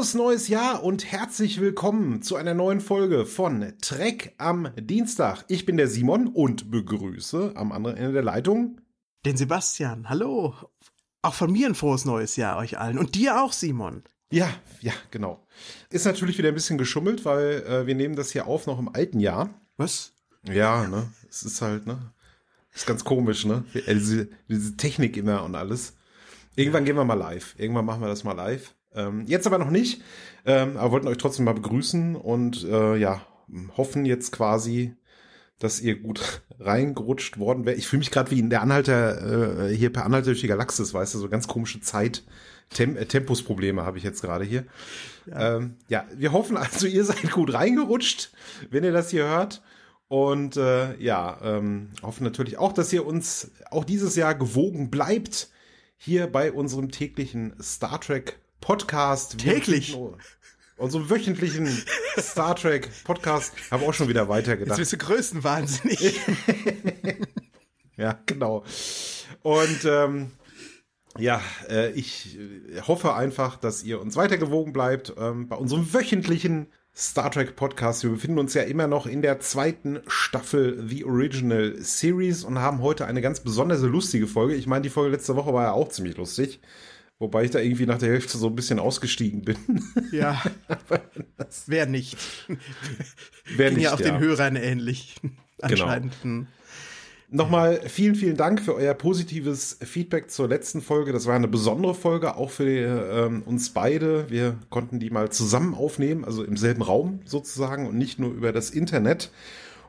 Frohes neues Jahr und herzlich willkommen zu einer neuen Folge von Trek am Dienstag. Ich bin der Simon und begrüße am anderen Ende der Leitung den Sebastian. Hallo. Auch von mir ein frohes neues Jahr euch allen und dir auch, Simon. Ja, ja, genau. Ist natürlich wieder ein bisschen geschummelt, weil äh, wir nehmen das hier auf noch im alten Jahr. Was? Ja, ne? Es ist halt, ne? Ist ganz komisch, ne? Diese, diese Technik immer und alles. Irgendwann gehen wir mal live. Irgendwann machen wir das mal live. Ähm, jetzt aber noch nicht. Ähm, aber wollten euch trotzdem mal begrüßen und äh, ja, hoffen jetzt quasi, dass ihr gut reingerutscht worden wäre. Ich fühle mich gerade wie in der Anhalter, äh, hier per Anhalter durch die Galaxis, weißt du, so ganz komische Zeit. Tem äh, Tempusprobleme habe ich jetzt gerade hier. Ja. Ähm, ja, wir hoffen also, ihr seid gut reingerutscht, wenn ihr das hier hört. Und äh, ja, ähm, hoffen natürlich auch, dass ihr uns auch dieses Jahr gewogen bleibt hier bei unserem täglichen Star Trek Podcast. Täglich. Unserem also wöchentlichen Star Trek Podcast habe auch schon wieder weitergedacht. Jetzt bist du größenwahnsinnig. ja, genau. Und ähm, ja, äh, ich äh, hoffe einfach, dass ihr uns weitergewogen bleibt ähm, bei unserem wöchentlichen Star Trek Podcast. Wir befinden uns ja immer noch in der zweiten Staffel The Original Series und haben heute eine ganz besonders lustige Folge. Ich meine, die Folge letzte Woche war ja auch ziemlich lustig. Wobei ich da irgendwie nach der Hälfte so ein bisschen ausgestiegen bin. Ja. Wer nicht? Wer Ging nicht? Ja, auf ja. den Hörern ähnlich. Genau. Anscheinend. Genau. Nochmal vielen, vielen Dank für euer positives Feedback zur letzten Folge. Das war eine besondere Folge, auch für ähm, uns beide. Wir konnten die mal zusammen aufnehmen, also im selben Raum sozusagen und nicht nur über das Internet.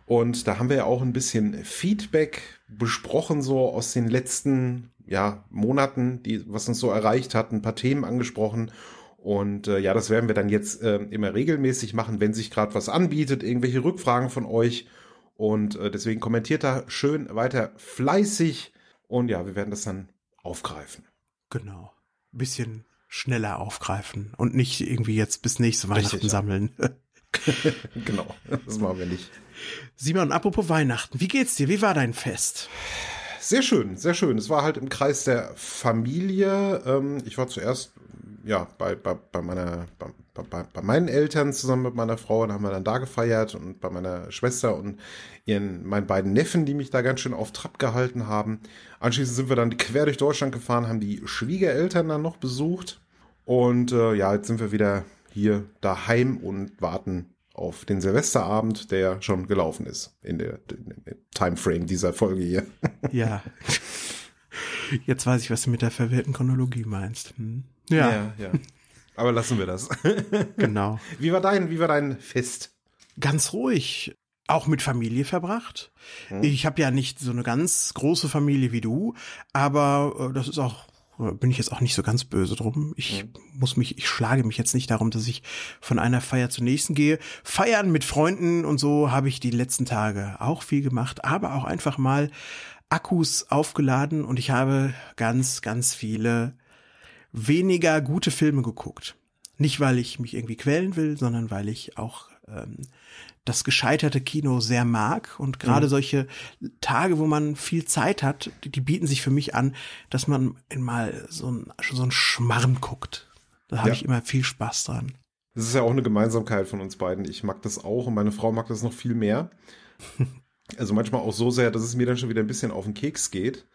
Und da haben wir ja auch ein bisschen Feedback besprochen, so aus den letzten ja, Monaten, die, was uns so erreicht hat, ein paar Themen angesprochen. Und äh, ja, das werden wir dann jetzt äh, immer regelmäßig machen, wenn sich gerade was anbietet, irgendwelche Rückfragen von euch. Und äh, deswegen kommentiert da schön weiter fleißig. Und ja, wir werden das dann aufgreifen. Genau. Bisschen schneller aufgreifen und nicht irgendwie jetzt bis nächste Weihnachten Richtig, ja. sammeln. genau, das machen wir nicht. Simon, apropos Weihnachten, wie geht's dir? Wie war dein Fest? Sehr schön, sehr schön. Es war halt im Kreis der Familie. Ähm, ich war zuerst ja bei, bei, bei meiner bei, bei, bei meinen Eltern zusammen mit meiner Frau und haben wir dann da gefeiert und bei meiner Schwester und ihren meinen beiden Neffen, die mich da ganz schön auf Trab gehalten haben. Anschließend sind wir dann quer durch Deutschland gefahren, haben die Schwiegereltern dann noch besucht und äh, ja, jetzt sind wir wieder hier daheim und warten auf den Silvesterabend, der schon gelaufen ist in der, in der Timeframe dieser Folge hier. Ja. Jetzt weiß ich, was du mit der verwirrten Chronologie meinst. Hm? Ja. ja, ja. Aber lassen wir das. genau. Wie war dein, wie war dein Fest? Ganz ruhig auch mit Familie verbracht. Hm. Ich habe ja nicht so eine ganz große Familie wie du, aber äh, das ist auch bin ich jetzt auch nicht so ganz böse drum. Ich muss mich, ich schlage mich jetzt nicht darum, dass ich von einer Feier zur nächsten gehe. Feiern mit Freunden und so habe ich die letzten Tage auch viel gemacht, aber auch einfach mal Akkus aufgeladen und ich habe ganz, ganz viele weniger gute Filme geguckt. Nicht, weil ich mich irgendwie quälen will, sondern weil ich auch ähm, das gescheiterte Kino sehr mag. Und gerade mhm. solche Tage, wo man viel Zeit hat, die, die, bieten sich für mich an, dass man mal so ein, so ein Schmarren guckt. Da habe ja. ich immer viel Spaß dran. Das ist ja auch eine Gemeinsamkeit von uns beiden. Ich mag das auch und meine Frau mag das noch viel mehr. Also manchmal auch so sehr, dass es mir dann schon wieder ein bisschen auf den Keks geht.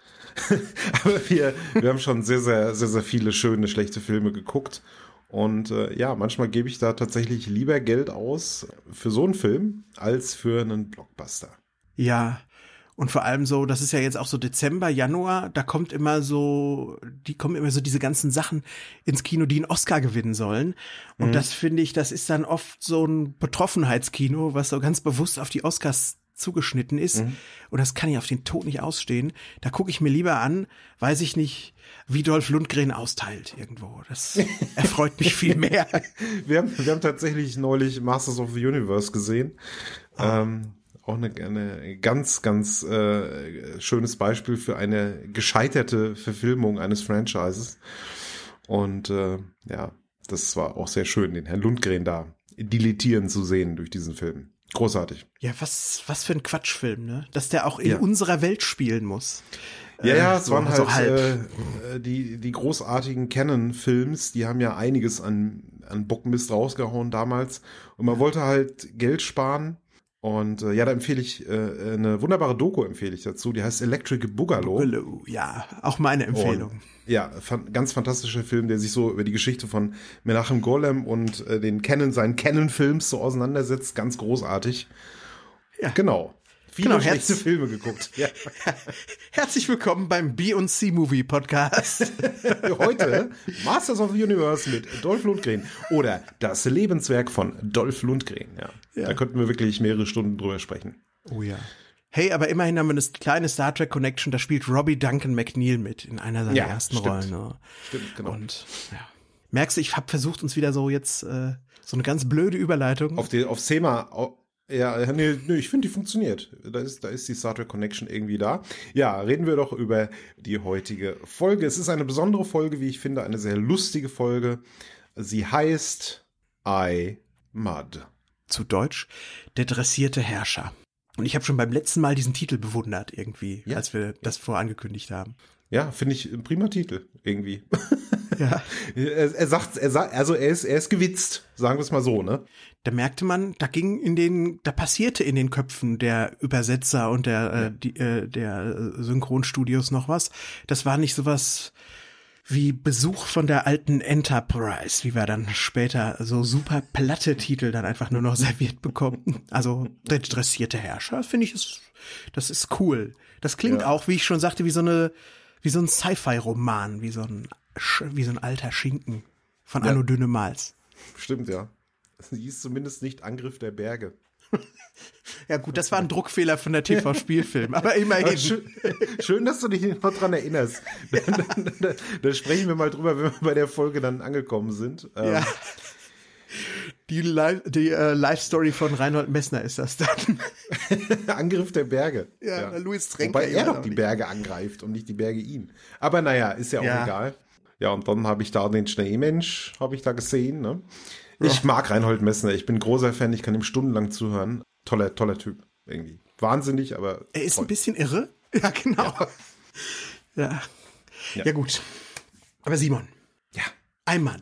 Aber wir, wir haben schon sehr, sehr, sehr, sehr viele schöne, schlechte Filme geguckt. Und äh, ja, manchmal gebe ich da tatsächlich lieber Geld aus für so einen Film als für einen Blockbuster. Ja. Und vor allem so, das ist ja jetzt auch so Dezember, Januar, da kommt immer so, die kommen immer so diese ganzen Sachen ins Kino, die einen Oscar gewinnen sollen. Und mhm. das finde ich, das ist dann oft so ein Betroffenheitskino, was so ganz bewusst auf die Oscars zugeschnitten ist. Mhm. Und das kann ich auf den Tod nicht ausstehen. Da gucke ich mir lieber an, weiß ich nicht, wie Dolph Lundgren austeilt irgendwo. Das erfreut mich viel mehr. Wir haben, wir haben tatsächlich neulich Masters of the Universe gesehen. Oh. Ähm, auch eine, eine ganz, ganz äh, schönes Beispiel für eine gescheiterte Verfilmung eines Franchises. Und äh, ja, das war auch sehr schön, den Herrn Lundgren da dilettieren zu sehen durch diesen Film. Großartig. Ja, was, was für ein Quatschfilm, ne? Dass der auch in ja. unserer Welt spielen muss. Ja, ja, äh, es so, waren halt so äh, äh, die, die großartigen Canon-Films, die haben ja einiges an, an Bockmist rausgehauen damals. Und man wollte halt Geld sparen und äh, ja, da empfehle ich äh, äh, eine wunderbare Doku empfehle ich dazu, die heißt Electric Boogaloo. Boogaloo, ja, auch meine Empfehlung. Und, ja, fan, ganz fantastischer Film, der sich so über die Geschichte von Menachem Golem und äh, den Canon, seinen Canon-Films so auseinandersetzt, ganz großartig. Ja. Genau. Viele genau, schlechte Filme geguckt. Ja. Herzlich willkommen beim B&C Movie Podcast. Heute Masters of the Universe mit Dolph Lundgren oder das Lebenswerk von Dolph Lundgren. Ja. ja. Da könnten wir wirklich mehrere Stunden drüber sprechen. Oh ja. Hey, aber immerhin haben wir eine kleine Star Trek Connection. Da spielt Robbie Duncan McNeil mit in einer seiner ja, ersten stimmt. Rollen. Ne? Stimmt, genau. Und ja. merkst du, ich habe versucht, uns wieder so jetzt äh, so eine ganz blöde Überleitung auf die aufs Thema ja, äh, nee, nee ich finde, die funktioniert. Da ist, da ist die Star Trek Connection irgendwie da. Ja, reden wir doch über die heutige Folge. Es ist eine besondere Folge, wie ich finde, eine sehr lustige Folge. Sie heißt I Mud. Zu Deutsch, der dressierte Herrscher. Und ich habe schon beim letzten Mal diesen Titel bewundert, irgendwie, ja. als wir das vorangekündigt haben. Ja, finde ich ein prima Titel, irgendwie. Ja. er, er sagt, er sagt, also er ist, er ist gewitzt, sagen wir es mal so, ne? da merkte man, da ging in den, da passierte in den Köpfen der Übersetzer und der, äh, die, äh, der äh, Synchronstudios noch was. Das war nicht sowas wie Besuch von der alten Enterprise, wie wir dann später so super platte Titel dann einfach nur noch serviert bekommen. Also der dressierte Herrscher, finde ich, ist, das ist cool. Das klingt ja. auch, wie ich schon sagte, wie so eine, wie so ein Sci-Fi-Roman, wie so ein, wie so ein alter Schinken von ja. Anno Dönemals. Stimmt, ja. Sie hieß zumindest nicht Angriff der Berge. Ja gut, das war ein Druckfehler von der TV-Spielfilm, aber immerhin. Schön, schön, dass du dich noch dran erinnerst. Ja. Da, sprechen wir mal drüber, wenn wir bei der Folge dann angekommen sind. Ähm, ja. Die, Live, die äh, Live-Story von Reinhold Messner ist das dann. Angriff der Berge. Ja, ja. Louis Tränke. Wobei er doch die nicht. Berge angreift und nicht die Berge ihn. Aber naja, ist ja, ja. auch egal. Ja, und dann habe ich da den Schneemensch, habe ich da gesehen, ne? Ich mag Reinhold Messner. Ich bin großer Fan. Ich kann ihm stundenlang zuhören. Toller, toller Typ. Irgendwie. Wahnsinnig, aber. Er ist toll. ein bisschen irre. Ja, genau. Ja. Ja. ja. gut. Aber Simon. Ja. Einmal.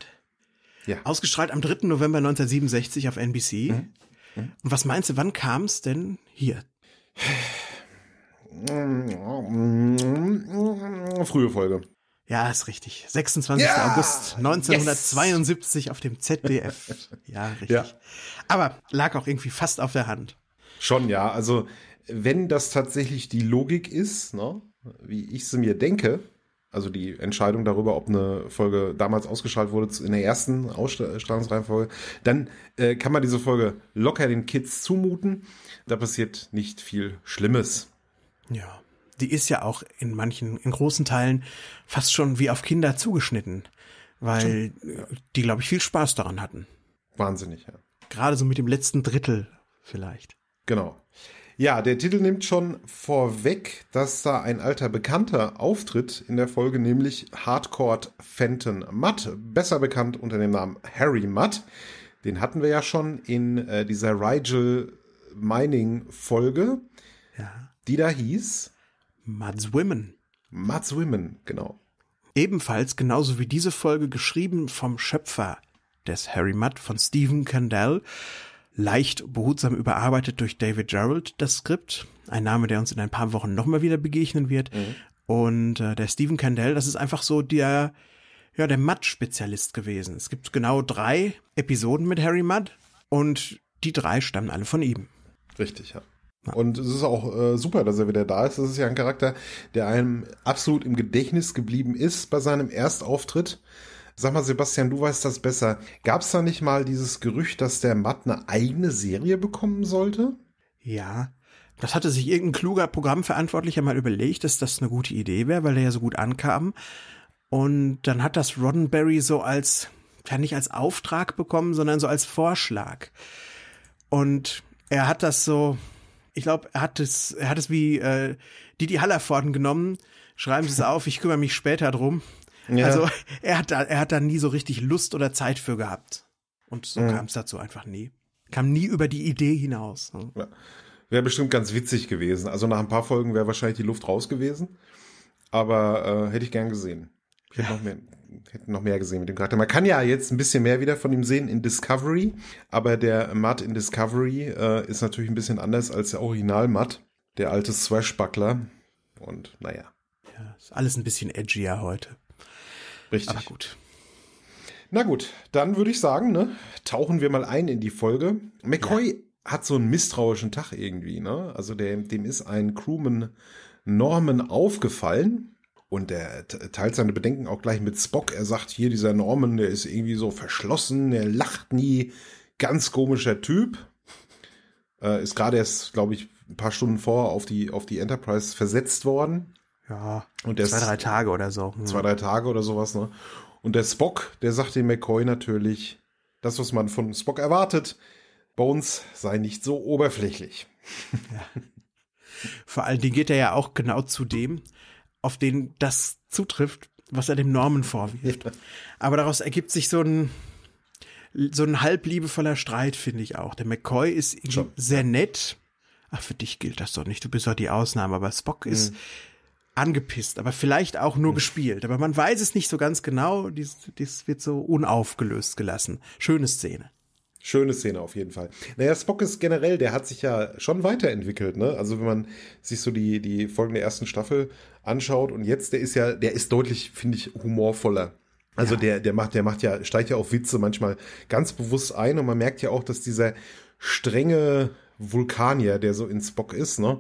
Ja. Ausgestrahlt am 3. November 1967 auf NBC. Mhm. Mhm. Und was meinst du, wann kam es denn hier? Frühe Folge. Ja, ist richtig. 26. Ja! August 1972 yes! auf dem ZDF. Ja, richtig. Ja. Aber lag auch irgendwie fast auf der Hand. Schon, ja. Also, wenn das tatsächlich die Logik ist, ne, wie ich sie mir denke, also die Entscheidung darüber, ob eine Folge damals ausgestrahlt wurde in der ersten Ausstrahlungsreihenfolge, dann äh, kann man diese Folge locker den Kids zumuten. Da passiert nicht viel Schlimmes. Ja die ist ja auch in manchen, in großen Teilen fast schon wie auf Kinder zugeschnitten, weil die, glaube ich, viel Spaß daran hatten. Wahnsinnig, ja. Gerade so mit dem letzten Drittel vielleicht. Genau. Ja, der Titel nimmt schon vorweg, dass da ein alter Bekannter auftritt in der Folge, nämlich Hardcore Fenton Matt, besser bekannt unter dem Namen Harry Matt. Den hatten wir ja schon in äh, dieser Rigel Mining Folge, ja. die da hieß Mads Women. Mads Women, genau. Ebenfalls, genauso wie diese Folge, geschrieben vom Schöpfer des Harry Mudd von Stephen Candell, leicht behutsam überarbeitet durch David Gerald das Skript. Ein Name, der uns in ein paar Wochen nochmal wieder begegnen wird. Mhm. Und äh, der Stephen Candell, das ist einfach so der, ja, der Mudd-Spezialist gewesen. Es gibt genau drei Episoden mit Harry Mudd und die drei stammen alle von ihm. Richtig, ja. Und es ist auch äh, super, dass er wieder da ist. Das ist ja ein Charakter, der einem absolut im Gedächtnis geblieben ist bei seinem Erstauftritt. Sag mal, Sebastian, du weißt das besser. Gab es da nicht mal dieses Gerücht, dass der Matt eine eigene Serie bekommen sollte? Ja, das hatte sich irgendein kluger Programmverantwortlicher mal überlegt, dass das eine gute Idee wäre, weil er ja so gut ankam. Und dann hat das Roddenberry so als, ja nicht als Auftrag bekommen, sondern so als Vorschlag. Und er hat das so, ich glaube, er hat es, er hat es wie äh, Didi Hallervorden genommen. Schreiben Sie es auf, ich kümmere mich später drum. Ja. Also er hat da, er hat da nie so richtig Lust oder Zeit für gehabt. Und so mhm. kam es dazu einfach nie. Kam nie über die Idee hinaus. Ne? Ja. Wäre bestimmt ganz witzig gewesen. Also nach ein paar Folgen wäre wahrscheinlich die Luft raus gewesen. Aber äh, hätte ich gern gesehen. Ich hätte ja. noch mehr, hätten noch mehr gesehen mit dem Charakter. Man kann ja jetzt ein bisschen mehr wieder von ihm sehen in Discovery, aber der Matt in Discovery äh, ist natürlich ein bisschen anders als der Original Matt, der alte Swashbuckler. Und naja. Ja, ist alles ein bisschen edgier heute. Richtig. Aber gut. Na gut, dann würde ich sagen, ne, tauchen wir mal ein in die Folge. McCoy ja. hat so einen misstrauischen Tag irgendwie, ne? Also der, dem ist ein Crewman Norman aufgefallen und er teilt seine Bedenken auch gleich mit Spock. Er sagt, hier dieser Norman, der ist irgendwie so verschlossen, der lacht nie, ganz komischer Typ. Äh, ist gerade erst, glaube ich, ein paar Stunden vor auf die, auf die Enterprise versetzt worden. Ja, und der zwei, drei Tage oder so. Hm. Zwei, drei Tage oder sowas, ne? Und der Spock, der sagt dem McCoy natürlich, das, was man von Spock erwartet, Bones sei nicht so oberflächlich. Ja. Vor allen Dingen geht er ja auch genau zu dem, auf den das zutrifft, was er dem Norman vorwirft. Aber daraus ergibt sich so ein, so ein halbliebevoller Streit, finde ich auch. Der McCoy ist Schon. sehr nett. Ach, für dich gilt das doch nicht. Du bist doch die Ausnahme. Aber Spock mhm. ist angepisst, aber vielleicht auch nur mhm. gespielt. Aber man weiß es nicht so ganz genau. Dies, dies wird so unaufgelöst gelassen. Schöne Szene. Schöne Szene auf jeden Fall. Naja, Spock ist generell, der hat sich ja schon weiterentwickelt, ne? Also wenn man sich so die, die Folgen der ersten Staffel anschaut und jetzt, der ist ja, der ist deutlich, finde ich, humorvoller. Also ja. der, der macht, der macht ja, steigt ja auf Witze manchmal ganz bewusst ein und man merkt ja auch, dass dieser strenge Vulkanier, der so in Spock ist, ne?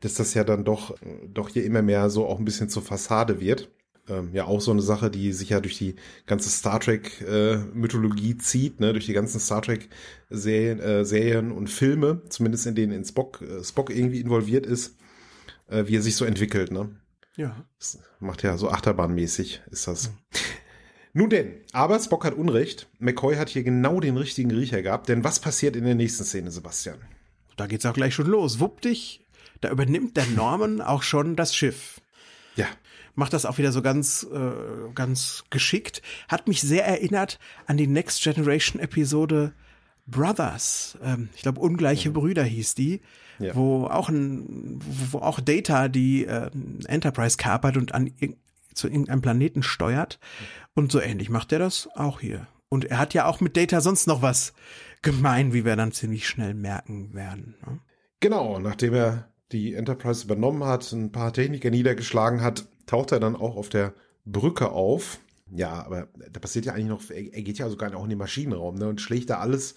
Dass das ja dann doch, doch hier immer mehr so auch ein bisschen zur Fassade wird ähm, ja auch so eine Sache, die sich ja durch die ganze Star Trek äh, Mythologie zieht, ne, durch die ganzen Star Trek Serien, äh, Serien und Filme, zumindest in denen in Spock äh, Spock irgendwie involviert ist, äh, wie er sich so entwickelt, ne? Ja. Das macht ja so Achterbahnmäßig ist das. Ja. Nun denn, aber Spock hat Unrecht. McCoy hat hier genau den richtigen Riecher gehabt, denn was passiert in der nächsten Szene, Sebastian? Da geht's auch gleich schon los. Wupp dich, da übernimmt der Norman auch schon das Schiff. Ja macht das auch wieder so ganz, äh, ganz geschickt. Hat mich sehr erinnert an die Next Generation Episode Brothers, ähm, ich glaube ungleiche mhm. Brüder hieß die, ja. wo auch ein, wo auch Data die äh, Enterprise kapert und an zu irgendeinem Planeten steuert und so ähnlich macht er das auch hier. Und er hat ja auch mit Data sonst noch was gemein, wie wir dann ziemlich schnell merken werden. Ne? Genau, nachdem er die Enterprise übernommen hat, ein paar Techniker niedergeschlagen hat, taucht er dann auch auf der Brücke auf. Ja, aber da passiert ja eigentlich noch, er, geht ja sogar auch in den Maschinenraum ne, und schlägt da alles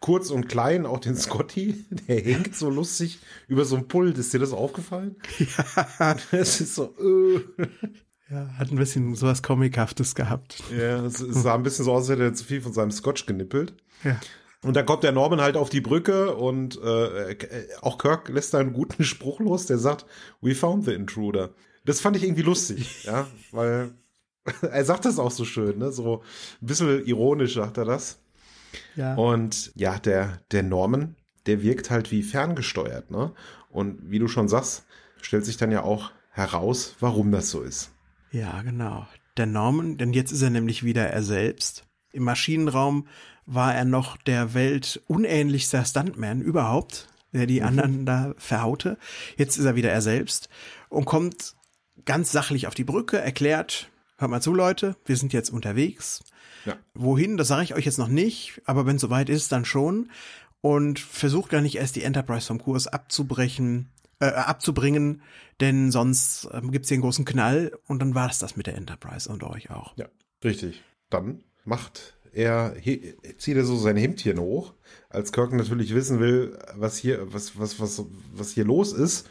kurz und klein, auch den Scotty, der hängt so lustig über so ein Pult. Ist dir das aufgefallen? Ja. Das ist so. Äh. Ja, hat ein bisschen sowas Comichaftes gehabt. Ja, es sah ein bisschen so aus, als hätte er zu viel von seinem Scotch genippelt. Ja. Und dann kommt der Norman halt auf die Brücke und äh, äh auch Kirk lässt da einen guten Spruch los, der sagt, we found the intruder. Das fand ich irgendwie lustig, ja, weil er sagt das auch so schön, ne? So ein bisschen ironisch sagt er das. Ja. Und ja, der, der Norman, der wirkt halt wie ferngesteuert, ne? Und wie du schon sagst, stellt sich dann ja auch heraus, warum das so ist. Ja, genau. Der Norman, denn jetzt ist er nämlich wieder er selbst. Im Maschinenraum war er noch der Welt unähnlichster Stuntman überhaupt, der die mhm. anderen da verhaute. Jetzt ist er wieder er selbst und kommt ganz sachlich auf die Brücke, erklärt, hört mal zu, Leute, wir sind jetzt unterwegs. Ja. Wohin, das sage ich euch jetzt noch nicht, aber wenn soweit ist, dann schon. Und versucht gar nicht erst die Enterprise vom Kurs abzubrechen, äh, abzubringen, denn sonst ähm, gibt's hier einen großen Knall und dann war es das mit der Enterprise und euch auch. Ja, richtig. Dann macht er, zieht er so sein Hemdchen hoch, als Kirk natürlich wissen will, was hier, was, was, was, was hier los ist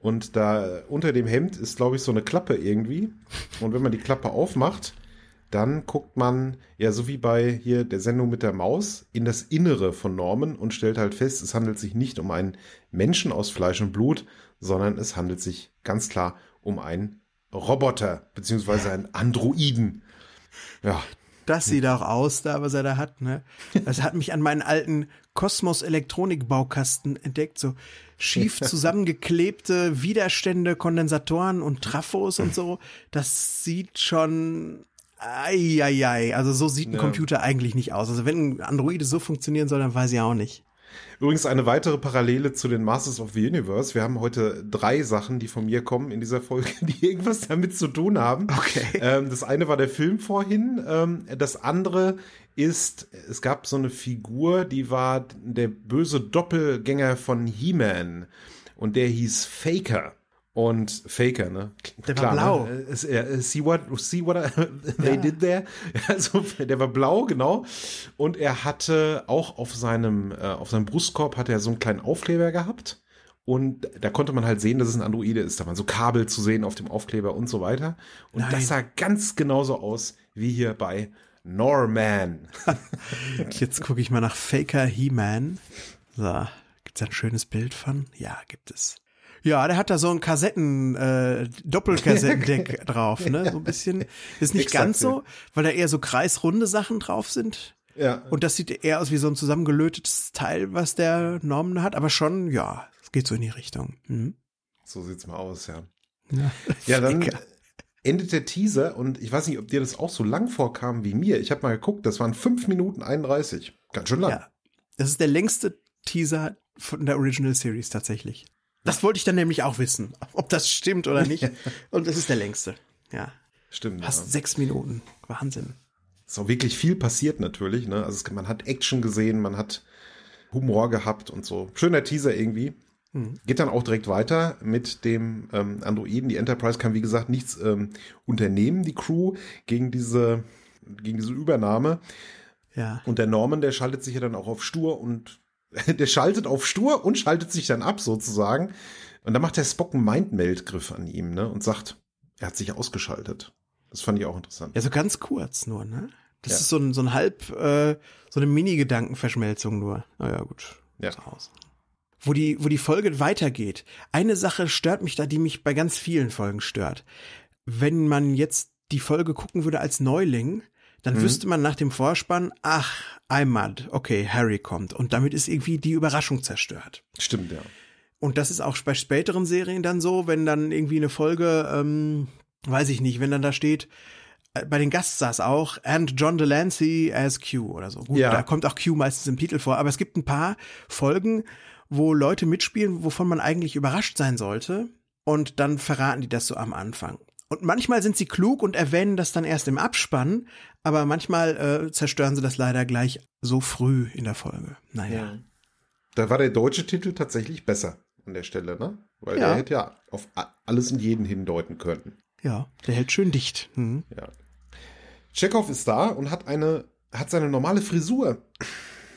und da unter dem Hemd ist, glaube ich, so eine Klappe irgendwie. Und wenn man die Klappe aufmacht, dann guckt man, ja, so wie bei hier der Sendung mit der Maus, in das Innere von Norman und stellt halt fest, es handelt sich nicht um einen Menschen aus Fleisch und Blut, sondern es handelt sich ganz klar um einen Roboter, beziehungsweise einen Androiden. Ja. Das sieht auch aus, da, was er da hat, ne? Das hat mich an meinen alten Kosmos-Elektronik-Baukasten entdeckt, so schief zusammengeklebte Widerstände, Kondensatoren und Trafos und so. Das sieht schon Eieiei, also so sieht ein ja. Computer eigentlich nicht aus. Also wenn Androide so funktionieren soll, dann weiß ich auch nicht. Übrigens eine weitere Parallele zu den Masters of the Universe. Wir haben heute drei Sachen, die von mir kommen in dieser Folge, die irgendwas damit zu tun haben. Okay. Ähm, das eine war der Film vorhin. Ähm, das andere ist, es gab so eine Figur, die war der böse Doppelgänger von He-Man und der hieß Faker. Und Faker, ne? Der Klar, war ne? blau. Ne? See what, see what I, they ja. did there? Also, der war blau, genau. Und er hatte auch auf seinem, äh, auf seinem Brustkorb hatte er so einen kleinen Aufkleber gehabt. Und da konnte man halt sehen, dass es ein Androide ist. Da waren so Kabel zu sehen auf dem Aufkleber und so weiter. Und Nein. das sah ganz genauso aus wie hier bei Norman. Jetzt gucke ich mal nach Faker He-Man. So, gibt's da ein schönes Bild von? Ja, gibt es. Ja, der hat da so ein Kassetten, äh, Doppelkassettendeck drauf, ne? So ein bisschen. Ist nicht Exakt, ganz so, weil da eher so kreisrunde Sachen drauf sind. Ja. Und das sieht eher aus wie so ein zusammengelötetes Teil, was der Norman hat, aber schon, ja, es geht so in die Richtung. Mhm. So sieht's mal aus, ja. Ja, ja dann endet der Teaser und ich weiß nicht, ob dir das auch so lang vorkam wie mir. Ich habe mal geguckt, das waren 5 Minuten 31. Ganz schön lang. Ja, das ist der längste Teaser von der Original Series tatsächlich. Das wollte ich dann nämlich auch wissen, ob das stimmt oder nicht. und es ist der längste. Ja. Stimmt. Fast ja. sechs Minuten. Wahnsinn. So wirklich viel passiert natürlich. Ne? Also es, man hat Action gesehen, man hat Humor gehabt und so. Schöner Teaser irgendwie. Mhm. Geht dann auch direkt weiter mit dem ähm, Androiden. Die Enterprise kann, wie gesagt, nichts ähm, unternehmen, die Crew, gegen diese, gegen diese Übernahme. Ja. Und der Norman, der schaltet sich ja dann auch auf Stur und der schaltet auf Stur und schaltet sich dann ab, sozusagen. Und dann macht der Spock einen Mindmeldgriff an ihm, ne? Und sagt, er hat sich ausgeschaltet. Das fand ich auch interessant. Ja, so ganz kurz nur, ne? Das ja. ist so ein, so ein halb, äh, so eine Mini-Gedankenverschmelzung nur. Naja, gut. Ja. Aus wo die, wo die Folge weitergeht. Eine Sache stört mich da, die mich bei ganz vielen Folgen stört. Wenn man jetzt die Folge gucken würde als Neuling, dann mhm. wüsste man nach dem Vorspann, ach, I'm mad, okay, Harry kommt. Und damit ist irgendwie die Überraschung zerstört. Stimmt, ja. Und das ist auch bei späteren Serien dann so, wenn dann irgendwie eine Folge, ähm, weiß ich nicht, wenn dann da steht, äh, bei den Gasts saß auch and John Delancey as Q oder so. Gut, ja. da kommt auch Q meistens im Titel vor, aber es gibt ein paar Folgen, wo Leute mitspielen, wovon man eigentlich überrascht sein sollte und dann verraten die das so am Anfang. Und manchmal sind sie klug und erwähnen das dann erst im Abspann, aber manchmal äh, zerstören sie das leider gleich so früh in der Folge. Naja. Ja. Da war der deutsche Titel tatsächlich besser an der Stelle, ne? Weil ja. der hätte ja auf alles und jeden hindeuten können. Ja, der hält schön dicht. Mhm. Ja, Chekhov ist da und hat eine, hat seine normale Frisur.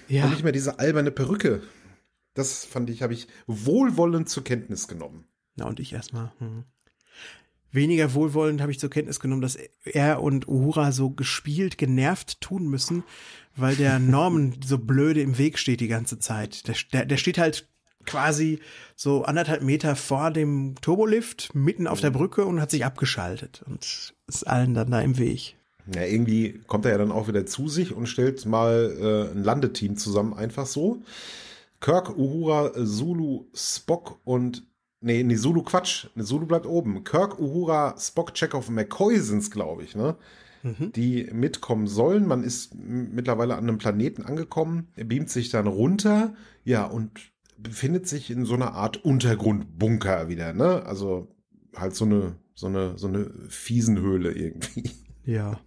Ja. Und nicht mehr diese alberne Perücke. Das fand ich, habe ich wohlwollend zur Kenntnis genommen. Na, und ich erstmal. Hm. Weniger wohlwollend habe ich zur Kenntnis genommen, dass er und Uhura so gespielt genervt tun müssen, weil der Norman so blöde im Weg steht die ganze Zeit. Der, der, der steht halt quasi so anderthalb Meter vor dem Turbolift, mitten auf der mhm. Brücke und hat sich abgeschaltet und ist allen dann da im Weg. Ja, irgendwie kommt er ja dann auch wieder zu sich und stellt mal äh, ein Landeteam zusammen, einfach so. Kirk, Uhura, Zulu, Spock und Nee, nee, Zulu Quatsch. Nee, Zulu bleibt oben. Kirk, Uhura, Spock, Check of McCoy sind's, glaube ich, ne? Mhm. Die mitkommen sollen. Man ist mittlerweile an einem Planeten angekommen, Er beamt sich dann runter, ja, und befindet sich in so einer Art Untergrundbunker wieder, ne? Also halt so eine, so eine, so eine Fiesenhöhle irgendwie. Ja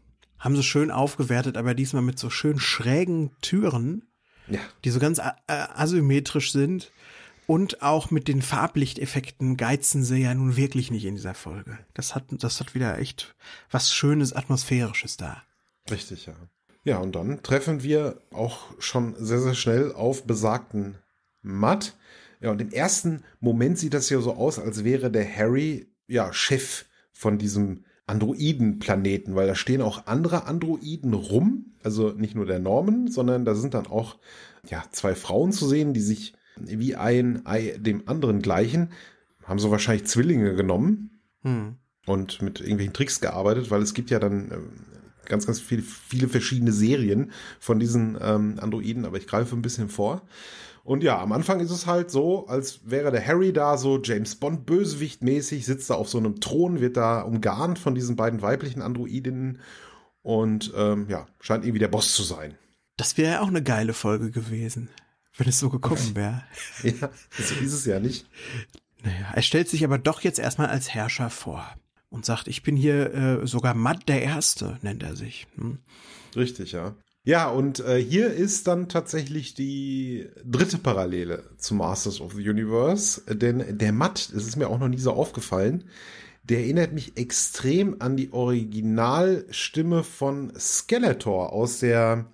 haben sie schön aufgewertet, aber diesmal mit so schön schrägen Türen, ja. die so ganz äh, asymmetrisch sind. Und auch mit den Farblichteffekten geizen sie ja nun wirklich nicht in dieser Folge. Das hat, das hat wieder echt was Schönes, Atmosphärisches da. Richtig, ja. Ja, und dann treffen wir auch schon sehr, sehr schnell auf besagten Matt. Ja, und im ersten Moment sieht das ja so aus, als wäre der Harry, ja, Chef von diesem Androidenplaneten, weil da stehen auch andere Androiden rum, also nicht nur der Norman, sondern da sind dann auch ja zwei Frauen zu sehen, die sich wie ein Ei dem anderen gleichen, haben so wahrscheinlich Zwillinge genommen hm. und mit irgendwelchen Tricks gearbeitet, weil es gibt ja dann ähm, ganz, ganz viele, viele verschiedene Serien von diesen ähm, Androiden, aber ich greife ein bisschen vor. Und ja, am Anfang ist es halt so, als wäre der Harry da so James Bond Bösewicht-mäßig, sitzt da auf so einem Thron, wird da umgarnt von diesen beiden weiblichen Androidinnen und ähm, ja, scheint irgendwie der Boss zu sein. Das wäre ja auch eine geile Folge gewesen, wenn es so gekommen wäre. ja, so ist es ja nicht. Naja, er stellt sich aber doch jetzt erstmal als Herrscher vor und sagt, ich bin hier äh, sogar Matt der Erste, nennt er sich. Hm? Richtig, ja. Ja, und äh, hier ist dann tatsächlich die dritte Parallele zu Masters of the Universe, denn der Matt, das ist mir auch noch nie so aufgefallen, der erinnert mich extrem an die Originalstimme von Skeletor aus der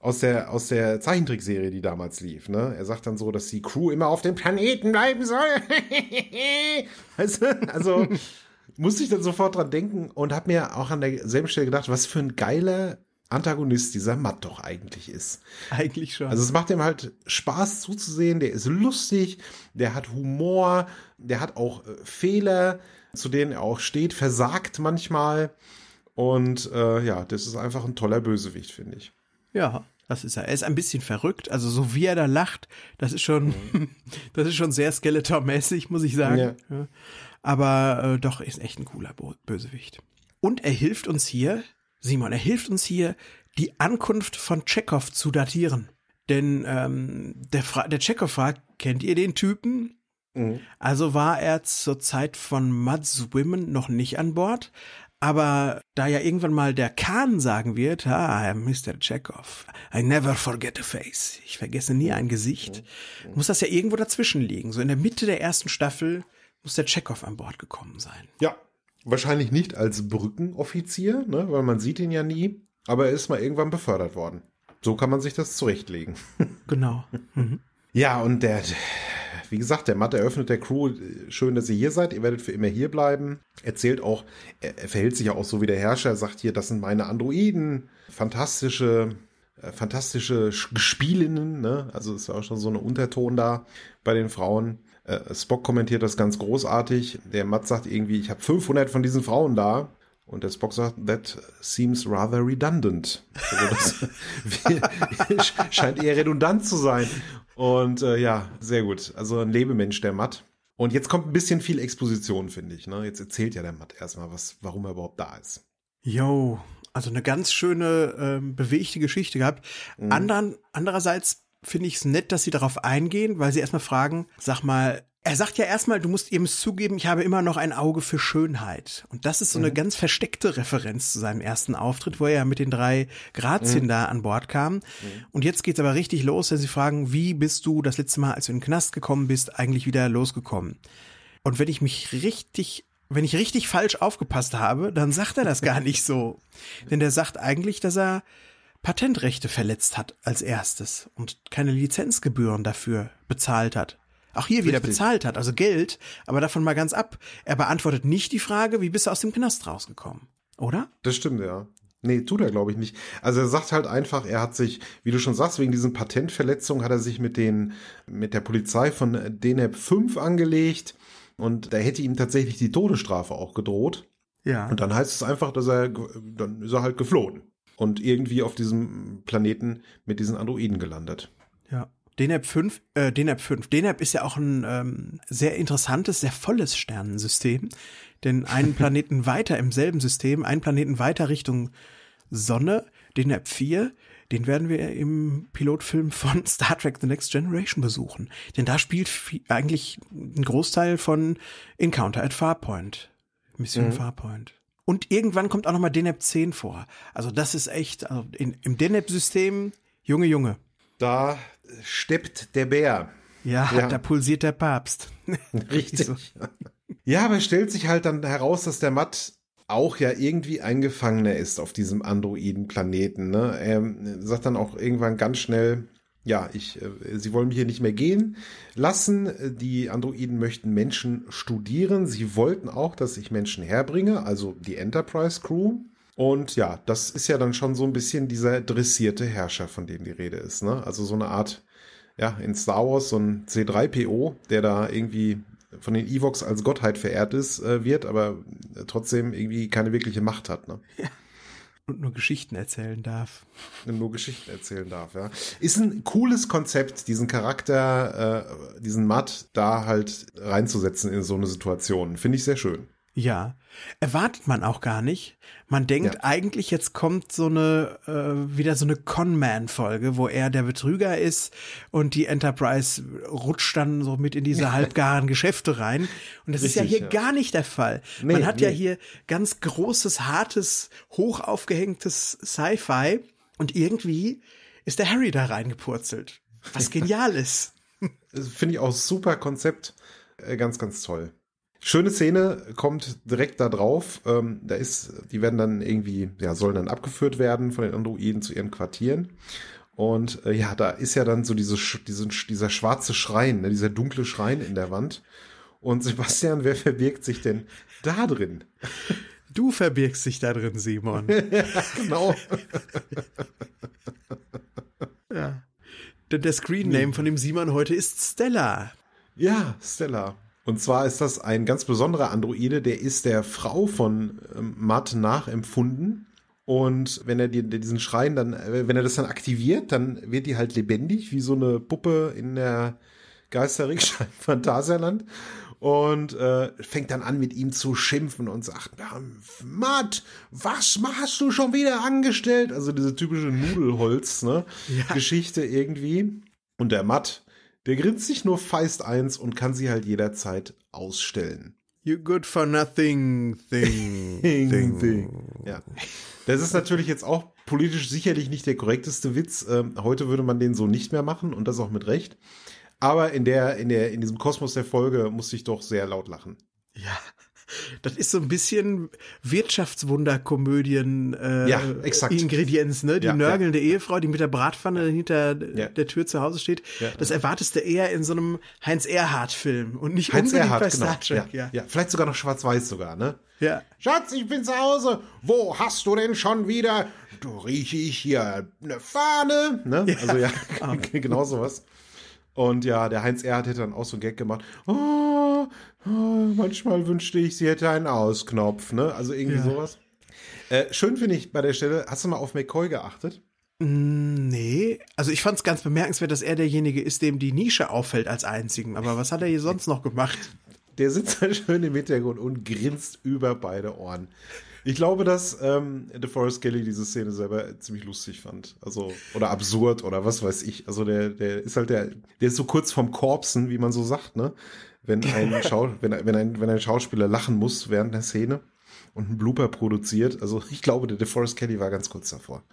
aus der aus der Zeichentrickserie, die damals lief. Ne, er sagt dann so, dass die Crew immer auf dem Planeten bleiben soll. weißt Also musste ich dann sofort dran denken und habe mir auch an derselben Stelle gedacht, was für ein geiler Antagonist dieser Matt doch eigentlich ist. Eigentlich schon. Also es macht ihm halt Spaß zuzusehen, der ist lustig, der hat Humor, der hat auch äh, Fehler, zu denen er auch steht, versagt manchmal. Und äh, ja, das ist einfach ein toller Bösewicht, finde ich. Ja, das ist er. Er ist ein bisschen verrückt, also so wie er da lacht, das ist schon, mhm. das ist schon sehr Skeletor-mäßig, muss ich sagen. Ja. Aber äh, doch ist echt ein cooler Bösewicht. Und er hilft uns hier Simon, er hilft uns hier, die Ankunft von Tschechow zu datieren. Denn ähm, der, Fra der Tschechow fragt, kennt ihr den Typen? Mhm. Also war er zur Zeit von Mads Women noch nicht an Bord. Aber da ja irgendwann mal der Kahn sagen wird, ah, Mr. Chekhov, I never forget a face, ich vergesse nie ein Gesicht, mhm. muss das ja irgendwo dazwischen liegen. So in der Mitte der ersten Staffel muss der Chekhov an Bord gekommen sein. Ja, Wahrscheinlich nicht als Brückenoffizier, ne, weil man sieht ihn ja nie, aber er ist mal irgendwann befördert worden. So kann man sich das zurechtlegen. Genau. Mhm. Ja, und der, wie gesagt, der Matt eröffnet der Crew, schön, dass ihr hier seid, ihr werdet für immer hier bleiben. Erzählt auch, er, er verhält sich ja auch so wie der Herrscher, er sagt hier, das sind meine Androiden, fantastische, äh, fantastische Spielinnen, ne? Also ist ja auch schon so ein Unterton da bei den Frauen. Äh, Spock kommentiert das ganz großartig. Der Matt sagt irgendwie, ich habe 500 von diesen Frauen da. Und der Spock sagt, that seems rather redundant. Also das scheint eher redundant zu sein. Und äh, ja, sehr gut. Also ein Lebemensch, der Matt. Und jetzt kommt ein bisschen viel Exposition, finde ich. Ne? Jetzt erzählt ja der Matt erstmal, was, warum er überhaupt da ist. Yo, also eine ganz schöne, ähm, bewegte Geschichte gehabt. Mhm. Andern, andererseits finde ich es nett, dass sie darauf eingehen, weil sie erstmal fragen, sag mal, er sagt ja erstmal, du musst ihm zugeben, ich habe immer noch ein Auge für Schönheit. Und das ist so eine mhm. ganz versteckte Referenz zu seinem ersten Auftritt, wo er ja mit den drei Grazien mhm. da an Bord kam. Mhm. Und jetzt geht's aber richtig los, wenn sie fragen, wie bist du das letzte Mal, als du in den Knast gekommen bist, eigentlich wieder losgekommen? Und wenn ich mich richtig wenn ich richtig falsch aufgepasst habe, dann sagt er das gar nicht so. Denn der sagt eigentlich, dass er Patentrechte verletzt hat als erstes und keine Lizenzgebühren dafür bezahlt hat. Auch hier wieder Richtig. bezahlt hat, also Geld, aber davon mal ganz ab. Er beantwortet nicht die Frage, wie bist du aus dem Knast rausgekommen, oder? Das stimmt, ja. Nee, tut er, glaube ich, nicht. Also er sagt halt einfach, er hat sich, wie du schon sagst, wegen diesen Patentverletzungen hat er sich mit den, mit der Polizei von DNEP 5 angelegt und da hätte ihm tatsächlich die Todesstrafe auch gedroht. Ja. Und dann heißt es einfach, dass er, dann ist er halt geflohen und irgendwie auf diesem Planeten mit diesen Androiden gelandet. Ja. DNAP 5, äh, DNAP 5. DNAP ist ja auch ein ähm, sehr interessantes, sehr volles Sternensystem. Denn einen Planeten weiter im selben System, einen Planeten weiter Richtung Sonne, DNAP 4, den werden wir im Pilotfilm von Star Trek The Next Generation besuchen. Denn da spielt eigentlich ein Großteil von Encounter at Farpoint. Mission mhm. Farpoint. Und irgendwann kommt auch nochmal DNAP 10 vor. Also das ist echt, also in, im DNAP-System, Junge, Junge. Da steppt der Bär. Ja, ja, da pulsiert der Papst. Richtig. Ja, aber stellt sich halt dann heraus, dass der Matt auch ja irgendwie ein Gefangener ist auf diesem Androidenplaneten. Ne? Er äh, sagt dann auch irgendwann ganz schnell, ja, ich, äh, sie wollen mich hier nicht mehr gehen lassen. Die Androiden möchten Menschen studieren. Sie wollten auch, dass ich Menschen herbringe, also die Enterprise Crew. Und ja, das ist ja dann schon so ein bisschen dieser dressierte Herrscher, von dem die Rede ist. Ne? Also so eine Art, ja, in Star Wars so ein C3PO, der da irgendwie von den Evox als Gottheit verehrt ist, äh, wird, aber trotzdem irgendwie keine wirkliche Macht hat. Ne? Ja, und nur Geschichten erzählen darf. Und nur Geschichten erzählen darf, ja. Ist ein cooles Konzept, diesen Charakter, äh, diesen Matt da halt reinzusetzen in so eine Situation. Finde ich sehr schön. Ja, Erwartet man auch gar nicht. Man denkt ja. eigentlich, jetzt kommt so eine äh, wieder so eine con man folge wo er der Betrüger ist und die Enterprise rutscht dann so mit in diese halbgaren Geschäfte rein. Und das Richtig, ist ja hier ja. gar nicht der Fall. Nee, man hat nee. ja hier ganz großes, hartes, hoch aufgehängtes Sci-Fi und irgendwie ist der Harry da reingepurzelt. Was genial ist. Finde ich auch super Konzept. Äh, ganz, ganz toll. Schöne Szene kommt direkt da drauf. Ähm, da ist, die werden dann irgendwie, ja, sollen dann abgeführt werden von den Androiden zu ihren Quartieren. Und äh, ja, da ist ja dann so diese, diese, dieser schwarze Schrein, ne, dieser dunkle Schrein in der Wand. Und Sebastian, wer verbirgt sich denn da drin? Du verbirgst dich da drin, Simon. ja, genau. ja. Denn der Screen Name von dem Simon heute ist Stella. Ja, Stella. Und zwar ist das ein ganz besonderer Androide, der ist der Frau von ähm, Matt nachempfunden. Und wenn er die, diesen Schrein dann, äh, wenn er das dann aktiviert, dann wird die halt lebendig, wie so eine Puppe in der Geisterrickschein Phantasialand. Und äh, fängt dann an, mit ihm zu schimpfen und sagt, ähm, Matt, was hast du schon wieder angestellt? Also diese typische Nudelholz-Geschichte ne? ja. irgendwie. Und der Matt, der grinst sich nur feist eins und kann sie halt jederzeit ausstellen. You good for nothing thing. thing, thing. Ja. Das ist natürlich jetzt auch politisch sicherlich nicht der korrekteste Witz. Ähm, heute würde man den so nicht mehr machen und das auch mit Recht. Aber in der, in der, in diesem Kosmos der Folge musste ich doch sehr laut lachen. Ja. Das ist so ein bisschen Wirtschaftswunderkomödien-Ingredienz, äh, ja, ne? Die ja, nörgelnde ja. Ehefrau, die mit der Bratpfanne hinter der Tür zu Hause steht. Das erwartest du eher in so einem Heinz Erhardt-Film und nicht Heinz unbedingt Erhard, bei genau. Star Trek. Genau. Ja. vielleicht sogar noch schwarz-weiß sogar, ne? Ja. Schatz, ich bin zu Hause. Wo hast du denn schon wieder? Du rieche ich hier eine Fahne, ne? Also ja, genau sowas. Und ja, der Heinz Erhard hätte dann auch so einen Gag gemacht. Oh, oh, manchmal wünschte ich, sie hätte einen Ausknopf, ne? Also irgendwie ja. sowas. Äh, schön finde ich bei der Stelle, hast du mal auf McCoy geachtet? Mm, nee, also ich fand es ganz bemerkenswert, dass er derjenige ist, dem die Nische auffällt als einzigen. Aber was hat er hier sonst noch gemacht? Der sitzt da schön im Hintergrund und grinst über beide Ohren. Ich glaube, dass ähm, Forest Kelly diese Szene selber ziemlich lustig fand. Also, oder absurd oder was weiß ich. Also der, der ist halt der, der ist so kurz vom Korpsen, wie man so sagt, ne? Wenn ein, Schau wenn, wenn, ein, wenn ein Schauspieler lachen muss während der Szene und einen Blooper produziert. Also ich glaube, der DeForest Kelly war ganz kurz davor.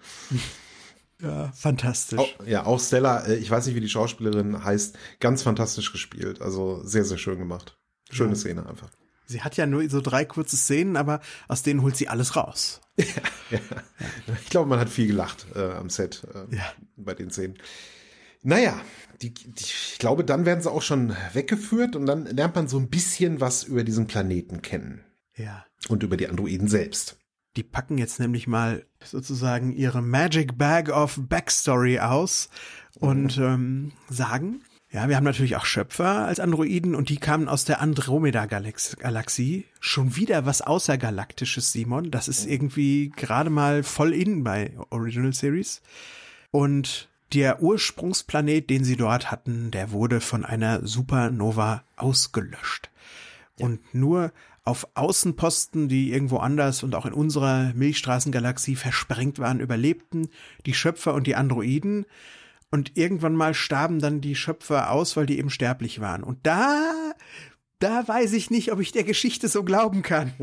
Ja, fantastisch. Auch, ja, auch Stella, äh, ich weiß nicht, wie die Schauspielerin heißt, ganz fantastisch gespielt. Also sehr, sehr schön gemacht. Schöne ja. Szene einfach. Sie hat ja nur so drei kurze Szenen, aber aus denen holt sie alles raus. ja, ja. Ich glaube, man hat viel gelacht äh, am Set äh, ja. bei den Szenen. Naja, die, die, ich glaube, dann werden sie auch schon weggeführt und dann lernt man so ein bisschen was über diesen Planeten kennen. Ja. Und über die Androiden selbst. Die packen jetzt nämlich mal sozusagen ihre Magic Bag of Backstory aus und mhm. ähm, sagen, ja, wir haben natürlich auch Schöpfer als Androiden und die kamen aus der Andromeda-Galaxie. Schon wieder was außergalaktisches, Simon. Das ist irgendwie gerade mal voll in bei Original Series. Und der Ursprungsplanet, den sie dort hatten, der wurde von einer Supernova ausgelöscht. Und nur auf Außenposten, die irgendwo anders und auch in unserer Milchstraßengalaxie versprengt waren, überlebten die Schöpfer und die Androiden. Und irgendwann mal starben dann die Schöpfer aus, weil die eben sterblich waren. Und da, da weiß ich nicht, ob ich der Geschichte so glauben kann.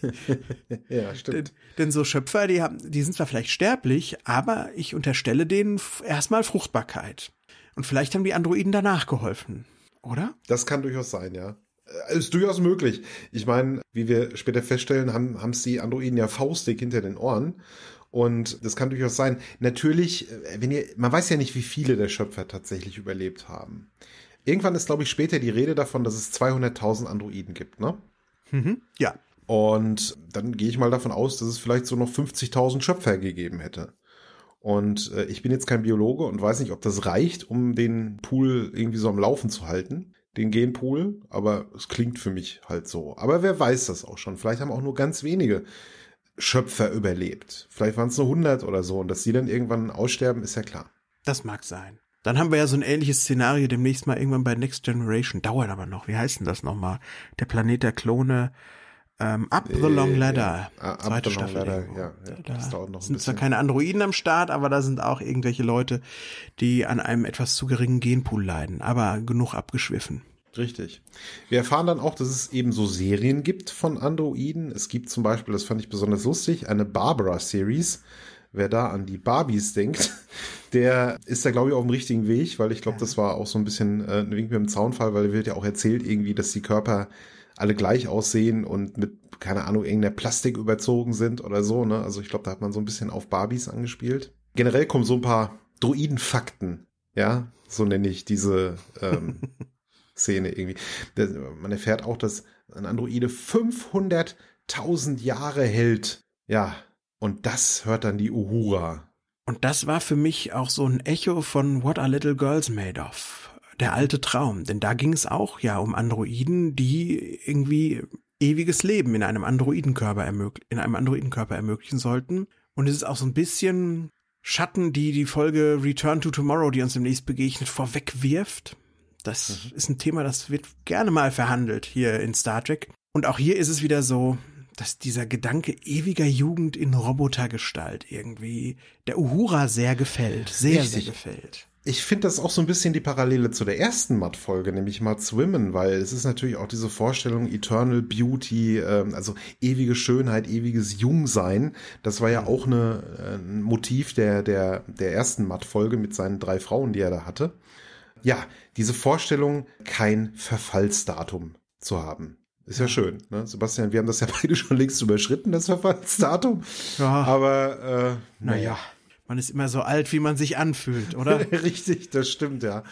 ja, stimmt. Denn, denn, so Schöpfer, die haben, die sind zwar vielleicht sterblich, aber ich unterstelle denen erstmal Fruchtbarkeit. Und vielleicht haben die Androiden danach geholfen, oder? Das kann durchaus sein, ja. Äh, ist durchaus möglich. Ich meine, wie wir später feststellen, haben, haben sie Androiden ja faustig hinter den Ohren. Und das kann durchaus sein. Natürlich, äh, wenn ihr, man weiß ja nicht, wie viele der Schöpfer tatsächlich überlebt haben. Irgendwann ist, glaube ich, später die Rede davon, dass es 200.000 Androiden gibt, ne? Mhm, ja. Und dann gehe ich mal davon aus, dass es vielleicht so noch 50.000 Schöpfer gegeben hätte. Und äh, ich bin jetzt kein Biologe und weiß nicht, ob das reicht, um den Pool irgendwie so am Laufen zu halten, den Genpool, aber es klingt für mich halt so. Aber wer weiß das auch schon? Vielleicht haben auch nur ganz wenige Schöpfer überlebt. Vielleicht waren es nur 100 oder so und dass die dann irgendwann aussterben, ist ja klar. Das mag sein. Dann haben wir ja so ein ähnliches Szenario demnächst mal irgendwann bei Next Generation. Dauert aber noch. Wie heißt denn das nochmal? Der Planet der Klone. Ähm, Up the Long äh, Ladder. Ja, ja. Ah, Zweite Staffel. Ladder, ja, ja. Da das dauert noch ein sind bisschen. zwar keine Androiden am Start, aber da sind auch irgendwelche Leute, die an einem etwas zu geringen Genpool leiden. Aber genug abgeschwiffen. Richtig. Wir erfahren dann auch, dass es eben so Serien gibt von Androiden. Es gibt zum Beispiel, das fand ich besonders lustig, eine Barbara-Series. Wer da an die Barbies denkt, der ist da, glaube ich, auf dem richtigen Weg, weil ich glaube, das war auch so ein bisschen äh, ein Wink mit dem Zaunfall, weil wird ja auch erzählt irgendwie, dass die Körper alle gleich aussehen und mit, keine Ahnung, irgendeiner Plastik überzogen sind oder so. Ne? Also ich glaube, da hat man so ein bisschen auf Barbies angespielt. Generell kommen so ein paar Druiden-Fakten, ja, so nenne ich diese ähm, Szene irgendwie. Das, man erfährt auch, dass ein Androide 500.000 Jahre hält. Ja, und das hört dann die Uhura. Und das war für mich auch so ein Echo von What Are Little Girls Made Of? Der alte Traum. Denn da ging es auch ja um Androiden, die irgendwie ewiges Leben in einem Androidenkörper, ermög in einem Androidenkörper ermöglichen sollten. Und es ist auch so ein bisschen Schatten, die die Folge Return to Tomorrow, die uns demnächst begegnet, vorwegwirft. Das mhm. ist ein Thema, das wird gerne mal verhandelt hier in Star Trek. Und auch hier ist es wieder so, dass dieser Gedanke ewiger Jugend in Robotergestalt irgendwie der Uhura sehr gefällt, sehr, Richtig. sehr gefällt. Ich finde das auch so ein bisschen die Parallele zu der ersten Matt-Folge, nämlich Matt's Women, weil es ist natürlich auch diese Vorstellung Eternal Beauty, ähm, also ewige Schönheit, ewiges Jungsein. Das war ja mhm. auch eine, äh, ein Motiv der, der, der ersten Matt-Folge mit seinen drei Frauen, die er da hatte. Ja, diese Vorstellung, kein Verfallsdatum zu haben. Ist ja schön, ne? Sebastian, wir haben das ja beide schon längst überschritten, das Verfallsdatum. Ja. Aber äh, naja. Na man ist immer so alt, wie man sich anfühlt, oder? Richtig, das stimmt, ja.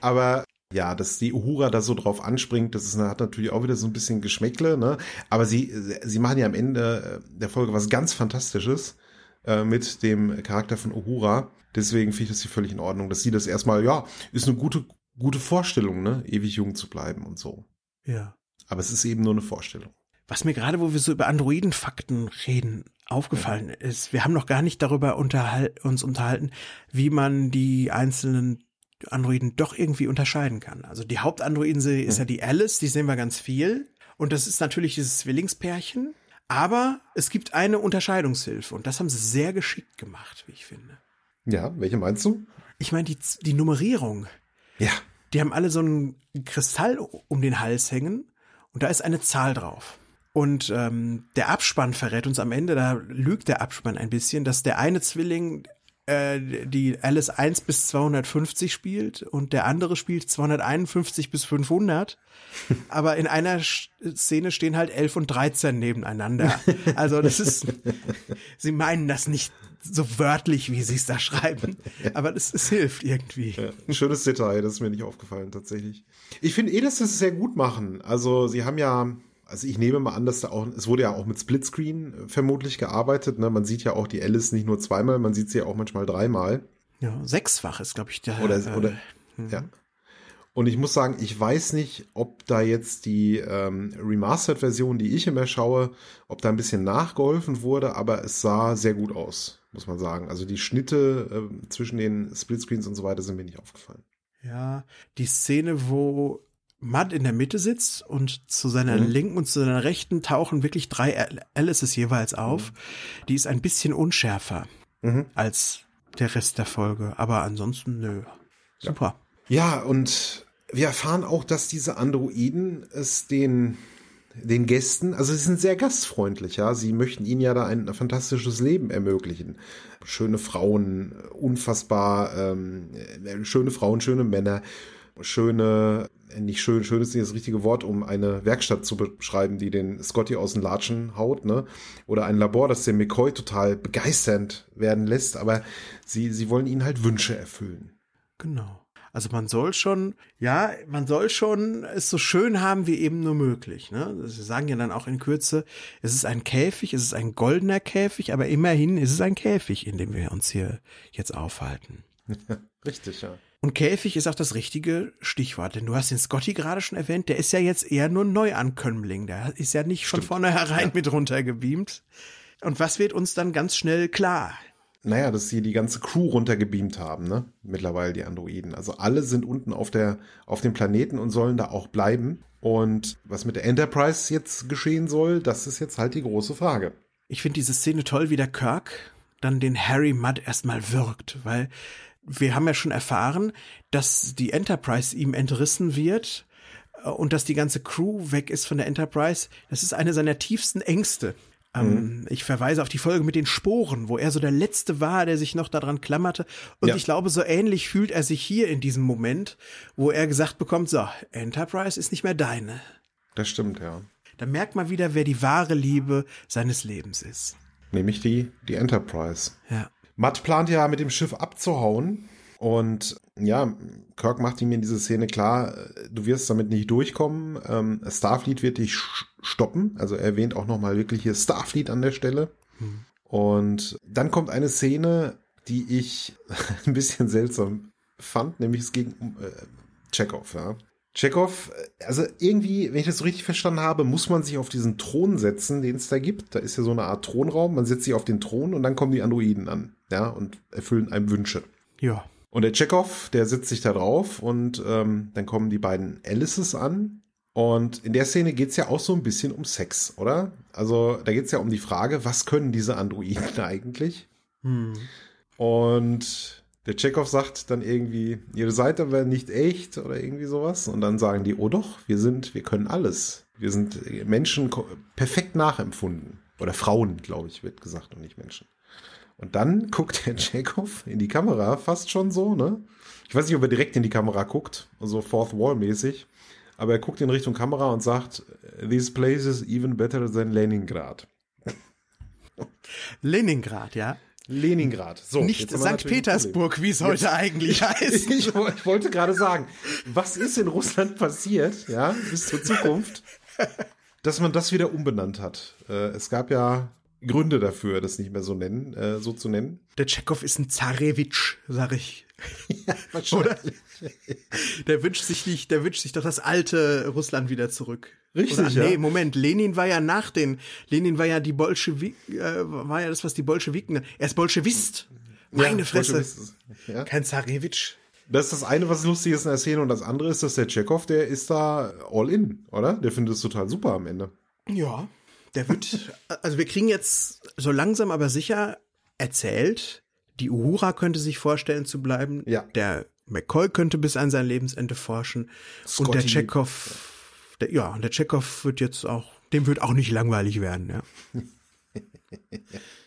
Aber ja, dass die Uhura da so drauf anspringt, das ist, hat natürlich auch wieder so ein bisschen Geschmäckle, ne? Aber sie, sie machen ja am Ende äh, der Folge was ganz Fantastisches äh, mit dem Charakter von Uhura. Deswegen finde ich das hier völlig in Ordnung, dass sie das erstmal, ja, ist eine gute gute Vorstellung, ne? Ewig jung zu bleiben und so. Ja. Aber es ist eben nur eine Vorstellung. Was mir gerade, wo wir so über Androidenfakten reden, aufgefallen ja. ist, wir haben noch gar nicht darüber unterhal uns unterhalten, wie man die einzelnen Androiden doch irgendwie unterscheiden kann. Also die Hauptandroiden hm. ist ja hm. die Alice, die sehen wir ganz viel. Und das ist natürlich dieses Zwillingspärchen. Aber es gibt eine Unterscheidungshilfe und das haben sie sehr geschickt gemacht, wie ich finde. Ja, welche meinst du? Ich meine die, die Nummerierung. Ja die haben alle so einen Kristall um den Hals hängen und da ist eine Zahl drauf. Und ähm, der Abspann verrät uns am Ende, da lügt der Abspann ein bisschen, dass der eine Zwilling äh, die Alice 1 bis 250 spielt und der andere spielt 251 bis 500. Aber in einer Szene stehen halt 11 und 13 nebeneinander. Also das ist, sie meinen das nicht so wörtlich, wie sie es da schreiben. Aber das, das hilft irgendwie. Ja, ein schönes Detail, das ist mir nicht aufgefallen tatsächlich. Ich finde eh, dass sie es sehr gut machen. Also sie haben ja also ich nehme mal an, dass da auch, es wurde ja auch mit Splitscreen äh, vermutlich gearbeitet. Ne? Man sieht ja auch die Alice nicht nur zweimal, man sieht sie ja auch manchmal dreimal. Ja, sechsfach ist, glaube ich, der. Oder, äh, oder mhm. ja. Und ich muss sagen, ich weiß nicht, ob da jetzt die ähm, Remastered-Version, die ich immer schaue, ob da ein bisschen nachgeholfen wurde, aber es sah sehr gut aus, muss man sagen. Also die Schnitte äh, zwischen den Splitscreens und so weiter sind mir nicht aufgefallen. Ja, die Szene, wo Matt in der Mitte sitzt und zu seiner mhm. linken und zu seiner rechten tauchen wirklich drei Alices jeweils auf. Mhm. Die ist ein bisschen unschärfer mhm. als der Rest der Folge, aber ansonsten nö. Super. Ja, ja und wir erfahren auch, dass diese Androiden es den den Gästen, also sie sind sehr gastfreundlich, ja. Sie möchten ihnen ja da ein, ein fantastisches Leben ermöglichen. Schöne Frauen, unfassbar, ähm, äh, schöne Frauen, schöne Männer, schöne nicht schön, schön ist nicht das richtige Wort, um eine Werkstatt zu beschreiben, die den Scotty aus den Latschen haut, ne? Oder ein Labor, das den McCoy total begeisternd werden lässt, aber sie, sie wollen ihnen halt Wünsche erfüllen. Genau. Also man soll schon, ja, man soll schon es so schön haben wie eben nur möglich. Ne? Also sie sagen ja dann auch in Kürze, es ist ein Käfig, es ist ein goldener Käfig, aber immerhin ist es ein Käfig, in dem wir uns hier jetzt aufhalten. Richtig, ja. Und Käfig ist auch das richtige Stichwort, denn du hast den Scotty gerade schon erwähnt, der ist ja jetzt eher nur ein Neuankömmling, der ist ja nicht Stimmt. von vornherein ja. mit runtergebeamt. Und was wird uns dann ganz schnell klar? Naja, dass sie die ganze Crew runtergebeamt haben, ne? Mittlerweile die Androiden. Also alle sind unten auf der, auf dem Planeten und sollen da auch bleiben. Und was mit der Enterprise jetzt geschehen soll, das ist jetzt halt die große Frage. Ich finde diese Szene toll, wie der Kirk dann den Harry Mudd erstmal wirkt, weil wir haben ja schon erfahren, dass die Enterprise ihm entrissen wird äh, und dass die ganze Crew weg ist von der Enterprise. Das ist eine seiner tiefsten Ängste. Ähm, mhm. Ich verweise auf die Folge mit den Sporen, wo er so der Letzte war, der sich noch daran klammerte. Und ja. ich glaube, so ähnlich fühlt er sich hier in diesem Moment, wo er gesagt bekommt, so, Enterprise ist nicht mehr deine. Das stimmt, ja. Da merkt man wieder, wer die wahre Liebe seines Lebens ist. Nämlich die, die Enterprise. Ja. Matt plant ja mit dem Schiff abzuhauen. Und ja, Kirk macht ihm in dieser Szene klar, du wirst damit nicht durchkommen. Ähm, Starfleet wird dich stoppen. Also er erwähnt auch nochmal wirklich hier Starfleet an der Stelle. Mhm. Und dann kommt eine Szene, die ich ein bisschen seltsam fand, nämlich es ging äh, Chekhov, ja. Chekhov, äh, also irgendwie, wenn ich das so richtig verstanden habe, muss man sich auf diesen Thron setzen, den es da gibt. Da ist ja so eine Art Thronraum. Man setzt sich auf den Thron und dann kommen die Androiden an ja, und erfüllen einem Wünsche. Ja. Und der Chekhov, der sitzt sich da drauf und ähm, dann kommen die beiden Alices an. Und in der Szene geht es ja auch so ein bisschen um Sex, oder? Also da geht es ja um die Frage, was können diese Androiden eigentlich? Hm. Und der Chekhov sagt dann irgendwie, ihr seid aber nicht echt oder irgendwie sowas. Und dann sagen die, oh doch, wir sind, wir können alles. Wir sind Menschen perfekt nachempfunden. Oder Frauen, glaube ich, wird gesagt und nicht Menschen. Und dann guckt Herr Chekhov in die Kamera, fast schon so, ne? Ich weiß nicht, ob er direkt in die Kamera guckt, so also Fourth Wall mäßig, aber er guckt in Richtung Kamera und sagt, This place is even better than Leningrad. Leningrad, ja. Leningrad. So, nicht St. Petersburg, wie es heute jetzt, eigentlich heißt. Ich, ich, wollte gerade sagen, was ist in Russland passiert, ja, bis zur Zukunft, dass man das wieder umbenannt hat. Äh, es gab ja Gründe dafür, das nicht mehr so nennen, äh, so zu nennen. Der Tschechow ist ein Zarewitsch, sag ich. ja, Oder? Der wünscht sich nicht, der wünscht sich doch das alte Russland wieder zurück. Richtig. Oder, ja. Nee, Moment, Lenin war ja nach den, Lenin war ja die Bolschewik, äh, war ja das, was die Bolschewiken, er ist Bolschewist. Meine ja, Fresse. Ja. Kein Zarewitsch. Das ist das eine, was lustig ist in der Szene, und das andere ist, dass der Tschechow, der ist da all in, oder? Der findet es total super am Ende. Ja. Der wird, also wir kriegen jetzt so langsam aber sicher erzählt, die Uhura könnte sich vorstellen zu bleiben. Ja. Der McCoy könnte bis an sein Lebensende forschen. Scotty. Und der Chekhov, der, ja, der Chekhov wird jetzt auch, dem wird auch nicht langweilig werden, ja.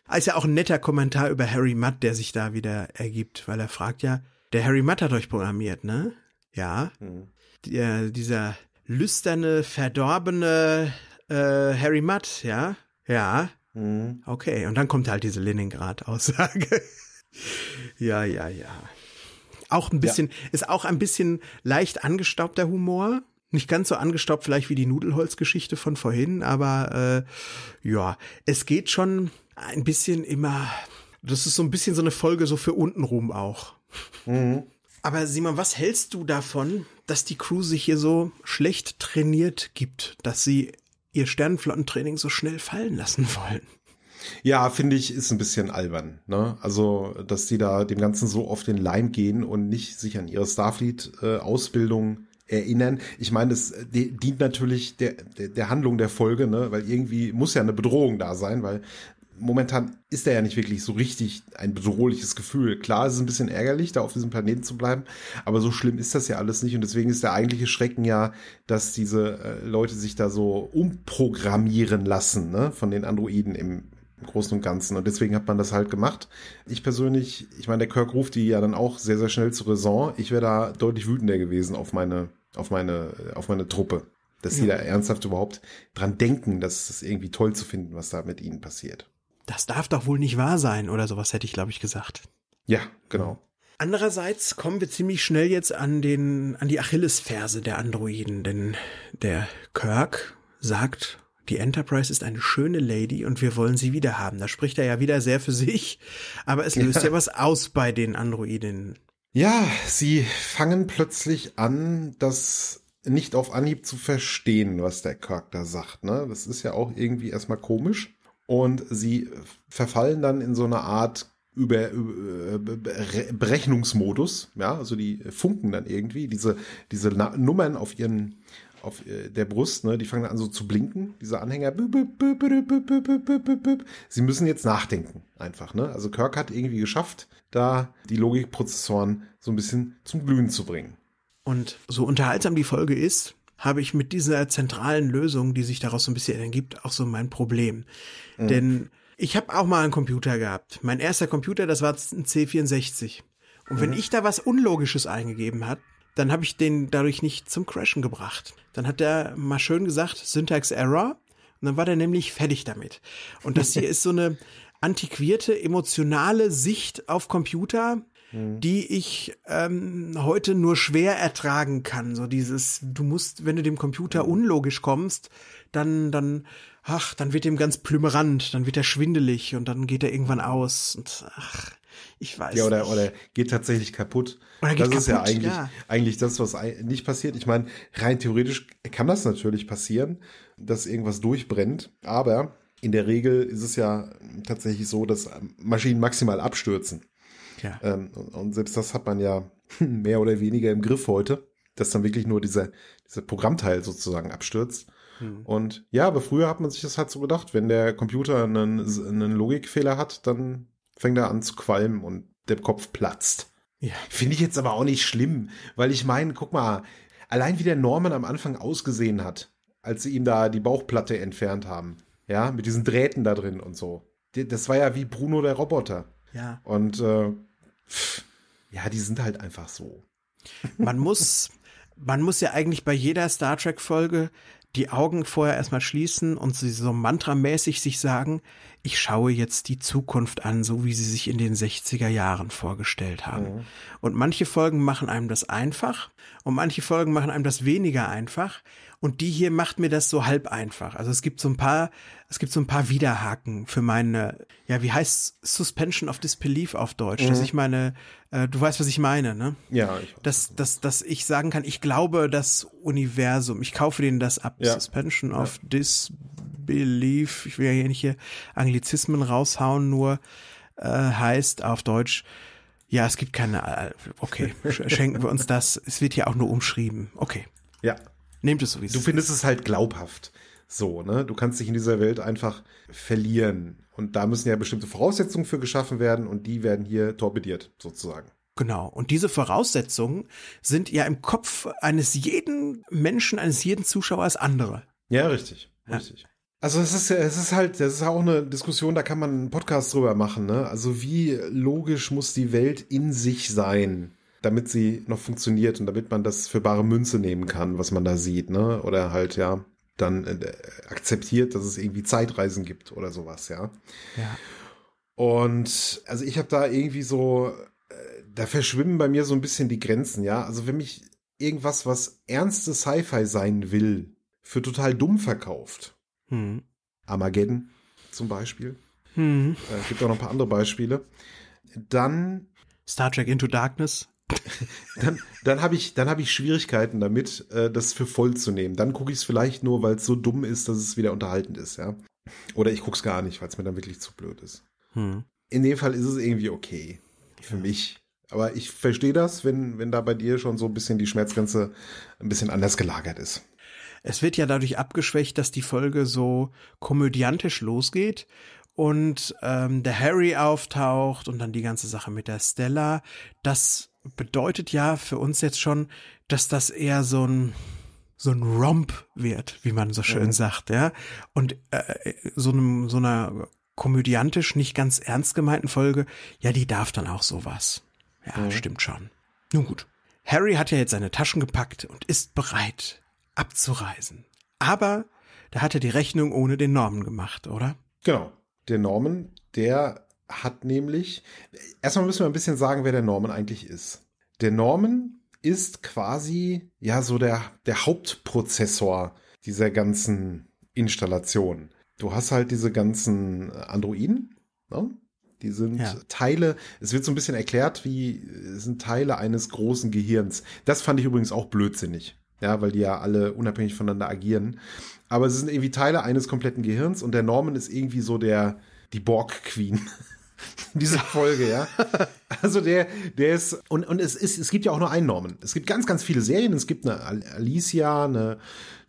Ah, ist ja auch ein netter Kommentar über Harry Mudd, der sich da wieder ergibt, weil er fragt ja, der Harry Mudd hat euch programmiert, ne? Ja. Mhm. Der, dieser lüsterne, verdorbene, äh, Harry Mudd, ja? Ja. Mhm. Okay, und dann kommt halt diese Leningrad-Aussage. ja, ja, ja. Auch ein bisschen, ja. ist auch ein bisschen leicht angestaubter Humor. Nicht ganz so angestaubt vielleicht wie die Nudelholz-Geschichte von vorhin, aber äh, ja, es geht schon ein bisschen immer. Das ist so ein bisschen so eine Folge so für untenrum auch. Mhm. Aber Simon, was hältst du davon, dass die Crew sich hier so schlecht trainiert gibt, dass sie ihr Sternenflottentraining so schnell fallen lassen wollen. Ja, finde ich, ist ein bisschen albern. Ne? Also, dass die da dem Ganzen so auf den Leim gehen und nicht sich an ihre Starfleet-Ausbildung äh, erinnern. Ich meine, es äh, dient natürlich der, der, der Handlung der Folge, ne? weil irgendwie muss ja eine Bedrohung da sein, weil momentan ist er ja nicht wirklich so richtig ein bedrohliches Gefühl. Klar, es ist ein bisschen ärgerlich, da auf diesem Planeten zu bleiben, aber so schlimm ist das ja alles nicht. Und deswegen ist der eigentliche Schrecken ja, dass diese äh, Leute sich da so umprogrammieren lassen, ne, von den Androiden im, Großen und Ganzen. Und deswegen hat man das halt gemacht. Ich persönlich, ich meine, der Kirk ruft die ja dann auch sehr, sehr schnell zur Raison. Ich wäre da deutlich wütender gewesen auf meine, auf meine, äh, auf meine Truppe. Dass ja. da ernsthaft überhaupt dran denken, dass es irgendwie toll zu finden, was da mit ihnen passiert das darf doch wohl nicht wahr sein oder sowas hätte ich, glaube ich, gesagt. Ja, genau. Andererseits kommen wir ziemlich schnell jetzt an den, an die Achillesferse der Androiden, denn der Kirk sagt, die Enterprise ist eine schöne Lady und wir wollen sie wiederhaben. Da spricht er ja wieder sehr für sich, aber es löst ja, ja was aus bei den Androiden. Ja, sie fangen plötzlich an, das nicht auf Anhieb zu verstehen, was der Kirk da sagt. Ne? Das ist ja auch irgendwie erstmal komisch und sie verfallen dann in so eine Art über, über äh, Berechnungsmodus, ja, also die funken dann irgendwie diese diese Nummern auf ihren auf äh, der Brust, ne, die fangen dann an so zu blinken, diese Anhänger. Sie müssen jetzt nachdenken, einfach, ne? Also Kirk hat irgendwie geschafft, da die Logikprozessoren so ein bisschen zum Glühen zu bringen. Und so unterhaltsam die Folge ist, habe ich mit dieser zentralen Lösung, die sich daraus so ein bisschen ergibt, auch so mein Problem. Mhm. Denn ich habe auch mal einen Computer gehabt. Mein erster Computer, das war ein C64. Und mhm. wenn ich da was Unlogisches eingegeben habe, dann habe ich den dadurch nicht zum Crashen gebracht. Dann hat er mal schön gesagt, Syntax Error. Und dann war der nämlich fertig damit. Und das hier ist so eine antiquierte, emotionale Sicht auf Computer, mhm. die ich ähm, heute nur schwer ertragen kann. So dieses, du musst, wenn du dem Computer mhm. unlogisch kommst, dann, dann, ach, dann wird dem ganz plümerant, dann wird er schwindelig und dann geht er irgendwann aus und ach. Ich weiß. Ja, oder, nicht. oder geht tatsächlich kaputt. Oder geht das kaputt, ist ja eigentlich, ja. eigentlich das, was nicht passiert. Ich meine, rein theoretisch kann das natürlich passieren, dass irgendwas durchbrennt, aber in der Regel ist es ja tatsächlich so, dass ähm, Maschinen maximal abstürzen. Ähm, und selbst das hat man ja mehr oder weniger im Griff heute, dass dann wirklich nur dieser, dieser Programmteil sozusagen abstürzt. Hm. Und ja, aber früher hat man sich das halt so gedacht, wenn der Computer einen, einen Logikfehler hat, dann fängt er an zu qualmen und der Kopf platzt. Ja. Finde ich jetzt aber auch nicht schlimm, weil ich meine, guck mal, allein wie der Norman am Anfang ausgesehen hat, als sie ihm da die Bauchplatte entfernt haben, ja, mit diesen Drähten da drin und so. Das war ja wie Bruno der Roboter. Ja. Und äh, ja, die sind halt einfach so. Man muss, man muss ja eigentlich bei jeder Star Trek Folge die Augen vorher erstmal schließen und sie so mantramäßig sich sagen, ich schaue jetzt die Zukunft an, so wie sie sich in den 60er Jahren vorgestellt haben. Mhm. Und manche Folgen machen einem das einfach und manche Folgen machen einem das weniger einfach. Und die hier macht mir das so halb einfach. Also es gibt so ein paar, es gibt so ein paar Widerhaken für meine, ja, wie heißt Suspension of Disbelief auf Deutsch? Mhm. Dass ich meine, äh, du weißt, was ich meine, ne? Ja. Ich weiß, dass, dass, dass ich sagen kann, ich glaube das Universum, ich kaufe denen das ab. Ja. Suspension ja. of Disbelief, ich will ja hier nicht hier Anglizismen raushauen, nur äh, heißt auf Deutsch, ja, es gibt keine, äh, okay, schenken wir uns das, es wird hier auch nur umschrieben. Okay. Ja, Nehmt es so wie es Du findest ist. es halt glaubhaft. So, ne? Du kannst dich in dieser Welt einfach verlieren. Und da müssen ja bestimmte Voraussetzungen für geschaffen werden und die werden hier torpediert, sozusagen. Genau. Und diese Voraussetzungen sind ja im Kopf eines jeden Menschen, eines jeden Zuschauers andere. Ja, richtig. Richtig. Ja. Also es ist, es ist halt, das ist auch eine Diskussion, da kann man einen Podcast drüber machen, ne? Also wie logisch muss die Welt in sich sein? damit sie noch funktioniert und damit man das für bare Münze nehmen kann, was man da sieht, ne? Oder halt, ja, dann äh, akzeptiert, dass es irgendwie Zeitreisen gibt oder sowas, ja. Ja. Und also ich habe da irgendwie so, äh, da verschwimmen bei mir so ein bisschen die Grenzen, ja. Also wenn mich irgendwas, was ernste Sci-Fi sein will, für total dumm verkauft. Hm. Armageddon zum Beispiel. Hm. Äh, gibt auch noch ein paar andere Beispiele. Dann Star Trek Into Darkness. dann, dann habe ich, dann hab ich Schwierigkeiten damit, äh, das für voll zu nehmen. Dann gucke ich es vielleicht nur, weil es so dumm ist, dass es wieder unterhaltend ist, ja. Oder ich gucke es gar nicht, weil es mir dann wirklich zu blöd ist. Hm. In dem Fall ist es irgendwie okay. Für ja. mich. Aber ich verstehe das, wenn, wenn da bei dir schon so ein bisschen die Schmerzgrenze ein bisschen anders gelagert ist. Es wird ja dadurch abgeschwächt, dass die Folge so komödiantisch losgeht und ähm, der Harry auftaucht und dann die ganze Sache mit der Stella. Das bedeutet ja für uns jetzt schon, dass das eher so ein so ein Romp wird, wie man so schön mhm. sagt, ja. Und äh, so einem so einer komödiantisch nicht ganz ernst gemeinten Folge, ja, die darf dann auch sowas. Ja, mhm. stimmt schon. Nun gut. Harry hat ja jetzt seine Taschen gepackt und ist bereit abzureisen. Aber da hat er die Rechnung ohne den Norman gemacht, oder? Genau. Der Norman, der hat nämlich, erstmal müssen wir ein bisschen sagen, wer der Norman eigentlich ist. Der Norman ist quasi, ja, so der, der Hauptprozessor dieser ganzen Installation. Du hast halt diese ganzen Androiden, ne? Die sind ja. Teile, es wird so ein bisschen erklärt, wie sind Teile eines großen Gehirns. Das fand ich übrigens auch blödsinnig. Ja, weil die ja alle unabhängig voneinander agieren. Aber es sind irgendwie Teile eines kompletten Gehirns und der Norman ist irgendwie so der, die Borg Queen. dieser Folge, ja. Also der, der ist, und, und es ist, es gibt ja auch nur einen Norman. Es gibt ganz, ganz viele Serien. Es gibt eine Alicia, eine,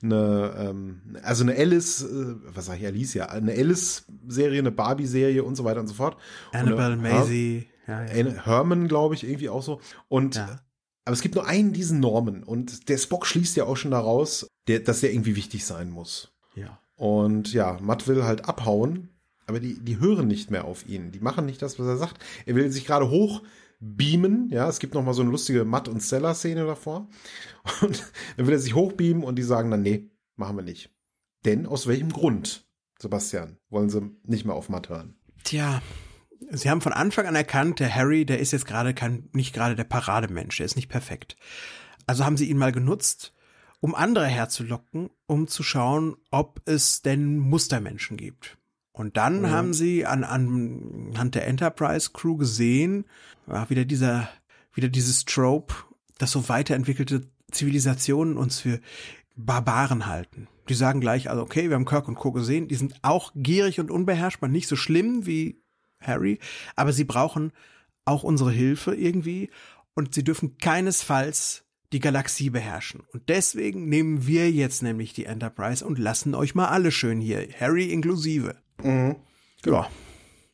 eine ähm, also eine Alice, äh, was sage ich Alicia, eine Alice-Serie, eine Barbie-Serie und so weiter und so fort. Annabelle und, Maisie. Ja, ja. Herman, glaube ich, irgendwie auch so. Und ja. Aber es gibt nur einen diesen Norman und der Spock schließt ja auch schon daraus, der, dass der irgendwie wichtig sein muss. Ja. Und ja, Matt will halt abhauen aber die, die hören nicht mehr auf ihn. Die machen nicht das, was er sagt. Er will sich gerade hoch beamen. Ja, es gibt noch mal so eine lustige Matt- und Seller-Szene davor. Und dann will er sich hochbeamen und die sagen dann, nee, machen wir nicht. Denn aus welchem Grund, Sebastian, wollen sie nicht mehr auf Matt hören? Tja, sie haben von Anfang an erkannt, der Harry, der ist jetzt gerade kein, nicht gerade der Parademensch, der ist nicht perfekt. Also haben sie ihn mal genutzt, um andere herzulocken, um zu schauen, ob es denn Mustermenschen gibt. Und dann mhm. haben sie an, an, anhand der Enterprise Crew gesehen, war wieder dieser, wieder dieses Trope, dass so weiterentwickelte Zivilisationen uns für Barbaren halten. Die sagen gleich, also okay, wir haben Kirk und Co. gesehen, die sind auch gierig und unbeherrschbar, nicht so schlimm wie Harry, aber sie brauchen auch unsere Hilfe irgendwie und sie dürfen keinesfalls die Galaxie beherrschen. Und deswegen nehmen wir jetzt nämlich die Enterprise und lassen euch mal alle schön hier, Harry inklusive. Mhm. Ja.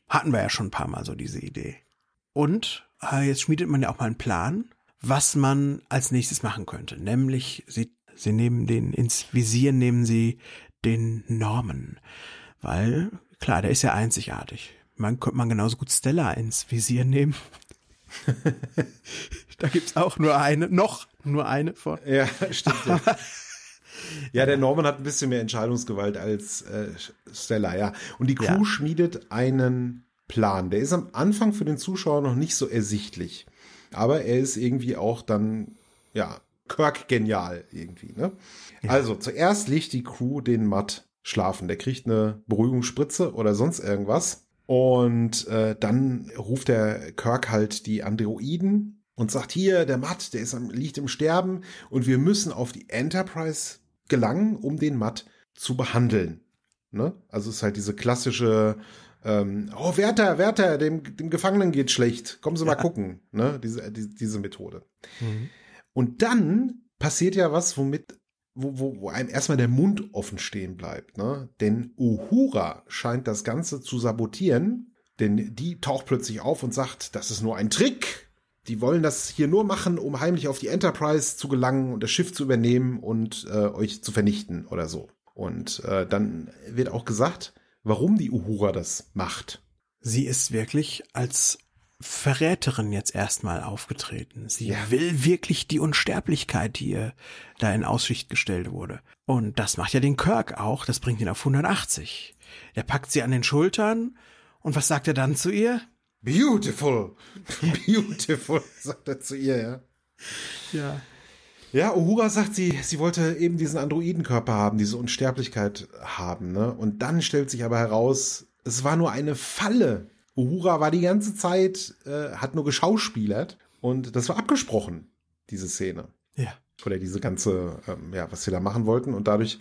Hatten wir ja schon ein paar Mal so diese Idee. Und äh, jetzt schmiedet man ja auch mal einen Plan, was man als nächstes machen könnte. Nämlich, sie, sie nehmen den, ins Visier nehmen sie den Norman. Weil, klar, der ist ja einzigartig. Man könnte man genauso gut Stella ins Visier nehmen. da gibt es auch nur eine, noch nur eine von. Ja, stimmt. Ja. Ja, der Norman hat ein bisschen mehr Entscheidungsgewalt als äh, Stella, ja. Und die Crew ja. schmiedet einen Plan. Der ist am Anfang für den Zuschauer noch nicht so ersichtlich. Aber er ist irgendwie auch dann, ja, Kirk genial irgendwie, ne? Ja. Also, zuerst legt die Crew den Matt schlafen. Der kriegt eine Beruhigungsspritze oder sonst irgendwas. Und äh, dann ruft der Kirk halt die Androiden und sagt hier, der Matt, der ist am, liegt im Sterben und wir müssen auf die Enterprise gelangen, um den Matt zu behandeln. Ne? Also es ist halt diese klassische ähm, oh, Wärter, Wärter, dem, dem Gefangenen geht schlecht. Kommen Sie mal gucken. Ne? Diese, die, diese Methode. Mhm. Und dann passiert ja was, womit, wo, wo, wo einem erstmal der Mund offen stehen bleibt. Ne? Denn Uhura scheint das Ganze zu sabotieren, denn die taucht plötzlich auf und sagt, das ist nur ein Trick die wollen das hier nur machen, um heimlich auf die Enterprise zu gelangen und das Schiff zu übernehmen und äh, euch zu vernichten oder so. Und äh, dann wird auch gesagt, warum die Uhura das macht. Sie ist wirklich als Verräterin jetzt erstmal aufgetreten. Sie ja. will wirklich die Unsterblichkeit, die ihr da in Aussicht gestellt wurde. Und das macht ja den Kirk auch, das bringt ihn auf 180. Der packt sie an den Schultern und was sagt er dann zu ihr? Beautiful, beautiful, sagt er zu ihr, ja. Ja. Ja, Uhura sagt, sie, sie wollte eben diesen Androidenkörper haben, diese Unsterblichkeit haben, ne? Und dann stellt sich aber heraus, es war nur eine Falle. Uhura war die ganze Zeit, äh, hat nur geschauspielert und das war abgesprochen, diese Szene. Ja. Oder diese ganze, ähm, ja, was sie da machen wollten und dadurch,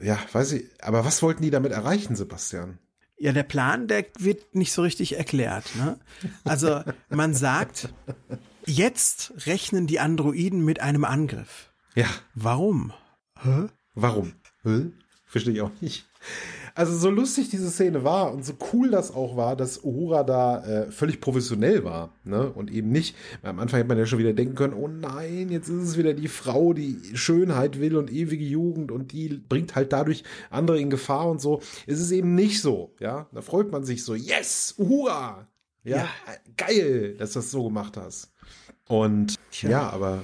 ja, weiß ich, aber was wollten die damit erreichen, Sebastian? Ja, der Plan, der wird nicht so richtig erklärt. Ne? Also man sagt, jetzt rechnen die Androiden mit einem Angriff. Ja. Warum? Hä? Warum? Hä? Verstehe ich auch nicht also so lustig diese Szene war und so cool das auch war, dass Uhura da äh, völlig professionell war, ne? Und eben nicht, weil am Anfang hätte man ja schon wieder denken können, oh nein, jetzt ist es wieder die Frau, die Schönheit will und ewige Jugend und die bringt halt dadurch andere in Gefahr und so. Es ist eben nicht so, ja? Da freut man sich so, yes, Uhura! Ja, ja. geil, dass du das so gemacht hast. Und Tja. ja, aber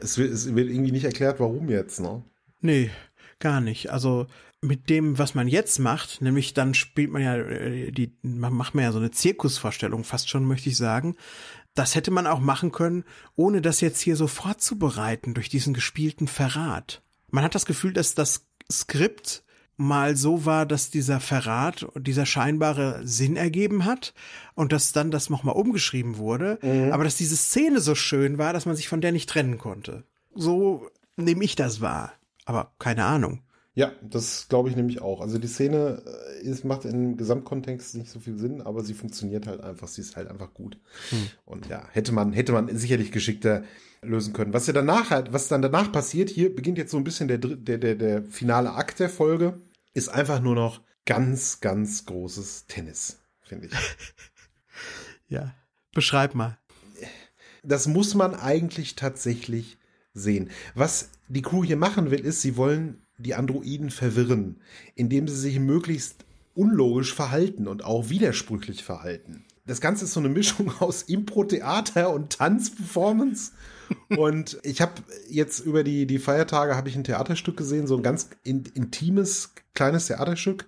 es wird, es wird irgendwie nicht erklärt, warum jetzt, ne? Nee, gar nicht. Also mit dem, was man jetzt macht, nämlich dann spielt man ja äh, die, man macht man ja so eine Zirkusvorstellung, fast schon möchte ich sagen. Das hätte man auch machen können, ohne das jetzt hier so vorzubereiten durch diesen gespielten Verrat. Man hat das Gefühl, dass das Skript mal so war, dass dieser Verrat, dieser scheinbare Sinn ergeben hat und dass dann das nochmal umgeschrieben wurde, mhm. aber dass diese Szene so schön war, dass man sich von der nicht trennen konnte. So nehme ich das wahr. Aber keine Ahnung. Ja, das glaube ich nämlich auch. Also die Szene äh, ist, macht im Gesamtkontext nicht so viel Sinn, aber sie funktioniert halt einfach. Sie ist halt einfach gut. Hm. Und ja, hätte man, hätte man sicherlich geschickter lösen können. Was ja danach halt, was dann danach passiert, hier beginnt jetzt so ein bisschen der, der, der, der finale Akt der Folge, ist einfach nur noch ganz, ganz großes Tennis, finde ich. ja, beschreib mal. Das muss man eigentlich tatsächlich sehen. Was die Crew hier machen will, ist, sie wollen die Androiden verwirren, indem sie sich möglichst unlogisch verhalten und auch widersprüchlich verhalten. Das Ganze ist so eine Mischung aus Impro-Theater und Tanzperformance. und ich habe jetzt über die, die Feiertage hab ich ein Theaterstück gesehen, so ein ganz in, intimes, kleines Theaterstück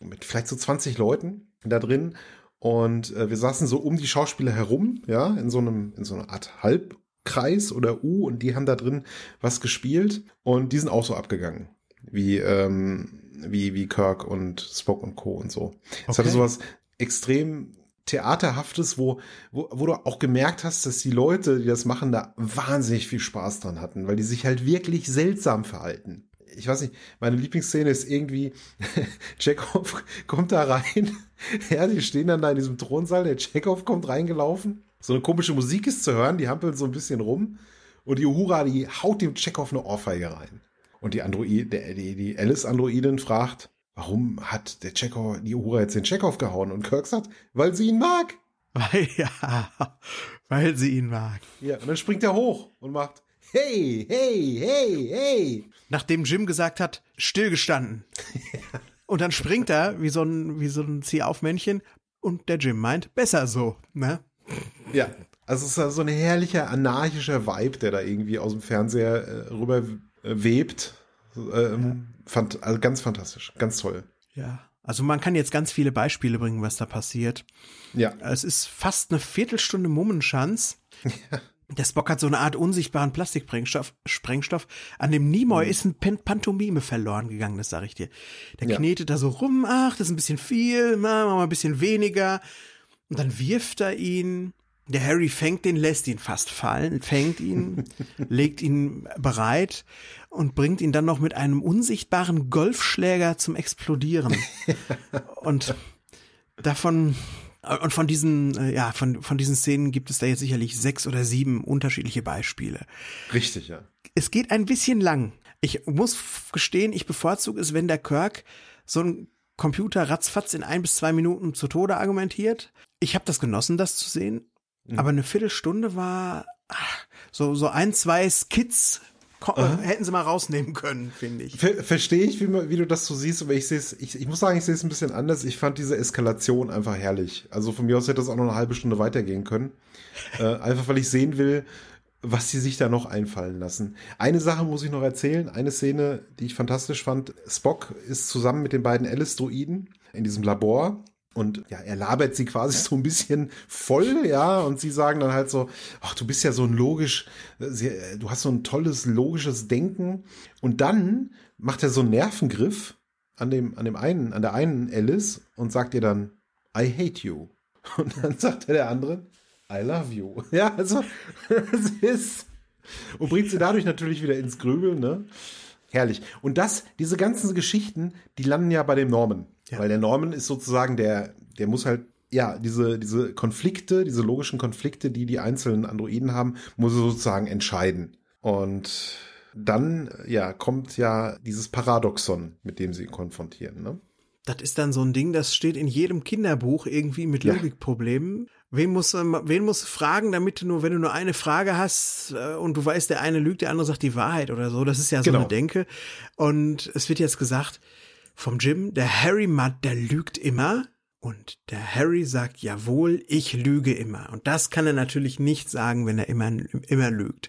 mit vielleicht so 20 Leuten da drin. Und äh, wir saßen so um die Schauspieler herum, ja, in so einem, in so einer Art Halbkreis oder U und die haben da drin was gespielt und die sind auch so abgegangen wie, ähm, wie, wie Kirk und Spock und Co. und so. Es hatte sowas extrem Theaterhaftes, wo, wo, wo du auch gemerkt hast, dass die Leute, die das machen, da wahnsinnig viel Spaß dran hatten, weil die sich halt wirklich seltsam verhalten. Ich weiß nicht, meine Lieblingsszene ist irgendwie, Chekhov kommt da rein, ja, die stehen dann da in diesem Thronsaal, der Chekhov kommt reingelaufen, so eine komische Musik ist zu hören, die hampeln so ein bisschen rum und die Uhura, die haut dem Chekhov eine Ohrfeige rein. Und die Android, die, die Alice-Androidin fragt, warum hat der Chekhov, die Uhura jetzt den Chekhov gehauen? Und Kirk sagt, weil sie ihn mag. Weil, ja, weil sie ihn mag. Ja, und dann springt er hoch und macht, hey, hey, hey, hey. Nachdem Jim gesagt hat, stillgestanden. und dann springt er wie so ein, wie so ein Ziehaufmännchen und der Jim meint, besser so, ne? Ja, also es ist so ein herrlicher anarchischer Vibe, der da irgendwie aus dem Fernseher äh, rüber webt. Ähm, ja. fand, also ganz fantastisch, ganz toll. Ja. Also man kann jetzt ganz viele Beispiele bringen, was da passiert. Ja. Es ist fast eine Viertelstunde Mummenschanz. Der Spock hat so eine Art unsichtbaren Plastiksprengstoff, Sprengstoff. An dem Nimoy mhm. ist ein Pen Pantomime verloren gegangen, das sage ich dir. Der ja. knetet da so rum, ach, das ist ein bisschen viel, machen wir mal ein bisschen weniger. Und dann wirft er ihn. Der Harry fängt den, lässt ihn fast fallen, fängt ihn, legt ihn bereit und bringt ihn dann noch mit einem unsichtbaren Golfschläger zum Explodieren. und davon und von diesen, äh, ja, von, von diesen Szenen gibt es da jetzt sicherlich sechs oder sieben unterschiedliche Beispiele. Richtig, ja. Es geht ein bisschen lang. Ich muss gestehen, ich bevorzuge es, wenn der Kirk so ein Computer ratzfatz in ein bis zwei Minuten zu Tode argumentiert. Ich habe das genossen, das zu sehen. Mhm. Aber eine Viertelstunde war ach, so, so ein, zwei Skits äh, hätten sie mal rausnehmen können, finde ich. Ver Verstehe ich, wie, wie, du das so siehst, aber ich sehe es, ich, ich, muss sagen, ich sehe es ein bisschen anders. Ich fand diese Eskalation einfach herrlich. Also von mir aus hätte das auch noch eine halbe Stunde weitergehen können. äh, einfach weil ich sehen will, was sie sich da noch einfallen lassen. Eine Sache muss ich noch erzählen, eine Szene, die ich fantastisch fand. Spock ist zusammen mit den beiden Alice-Druiden in diesem Labor und ja, er labert sie quasi so ein bisschen voll, ja, und sie sagen dann halt so, ach, du bist ja so ein logisch, äh, du hast so ein tolles logisches Denken. Und dann macht er so einen Nervengriff an dem, an dem einen, an der einen Alice und sagt ihr dann, I hate you. Und dann sagt er der anderen, I love you. Ja, also, es ist, und bringt sie dadurch natürlich wieder ins Grübeln, ne? Herrlich. Und das, diese ganzen Geschichten, die landen ja bei dem Norman. Ja. Weil der Norman ist sozusagen der, der muss halt, ja, diese, diese Konflikte, diese logischen Konflikte, die die einzelnen Androiden haben, muss er sozusagen entscheiden. Und dann, ja, kommt ja dieses Paradoxon, mit dem sie ihn konfrontieren, ne? Das ist dann so ein Ding, das steht in jedem Kinderbuch irgendwie mit ja. Logikproblemen. Wen musst, du, äh, wen musst du fragen, damit du nur, wenn du nur eine Frage hast äh, und du weißt, der eine lügt, der andere sagt die Wahrheit oder so. Das ist ja so genau. eine Denke. Und es wird jetzt gesagt, vom Jim, der Harry Mudd, der lügt immer. Und der Harry sagt, jawohl, ich lüge immer. Und das kann er natürlich nicht sagen, wenn er immer, immer lügt.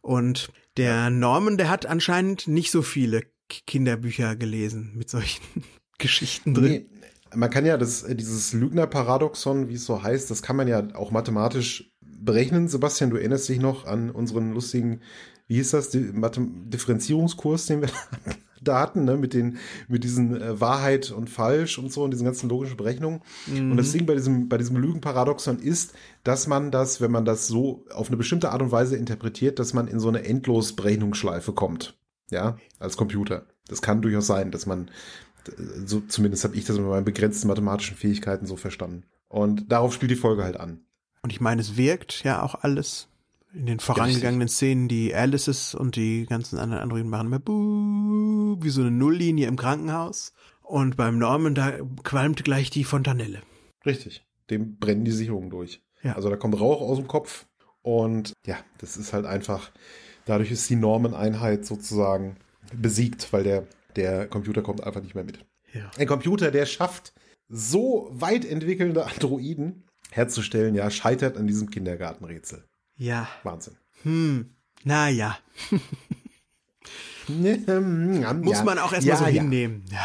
Und der Norman, der hat anscheinend nicht so viele Kinderbücher gelesen mit solchen Geschichten drin. Nee, man kann ja das, dieses Lügner-Paradoxon, wie es so heißt, das kann man ja auch mathematisch berechnen. Sebastian, du erinnerst dich noch an unseren lustigen, wie hieß das, Differenzierungskurs, den wir da hatten? Daten, ne, mit den, mit diesen äh, Wahrheit und Falsch und so und diesen ganzen logischen Berechnungen. Mhm. Und das mhm. Ding bei diesem, bei diesem Lügenparadoxon ist, dass man das, wenn man das so auf eine bestimmte Art und Weise interpretiert, dass man in so eine endlos Berechnungsschleife kommt. Ja, als Computer. Das kann durchaus sein, dass man, äh, so zumindest habe ich das mit meinen begrenzten mathematischen Fähigkeiten so verstanden. Und darauf spielt die Folge halt an. Und ich meine, es wirkt ja auch alles in den vorangegangenen Szenen die Alices und die ganzen anderen Androiden machen immer buh, wie so eine Nulllinie im Krankenhaus. Und beim Norman, da qualmt gleich die Fontanelle. Richtig. Dem brennen die Sicherungen durch. Ja. Also da kommt Rauch aus dem Kopf. Und ja, das ist halt einfach, dadurch ist die Normeneinheit sozusagen besiegt, weil der, der Computer kommt einfach nicht mehr mit. Ja. Ein Computer, der schafft, so weit entwickelnde Androiden herzustellen, ja, scheitert an diesem Kindergartenrätsel. Ja. Wahnsinn. Hm. Naja. Ähm, Muss man auch erstmal ja, so hinnehmen. Ja.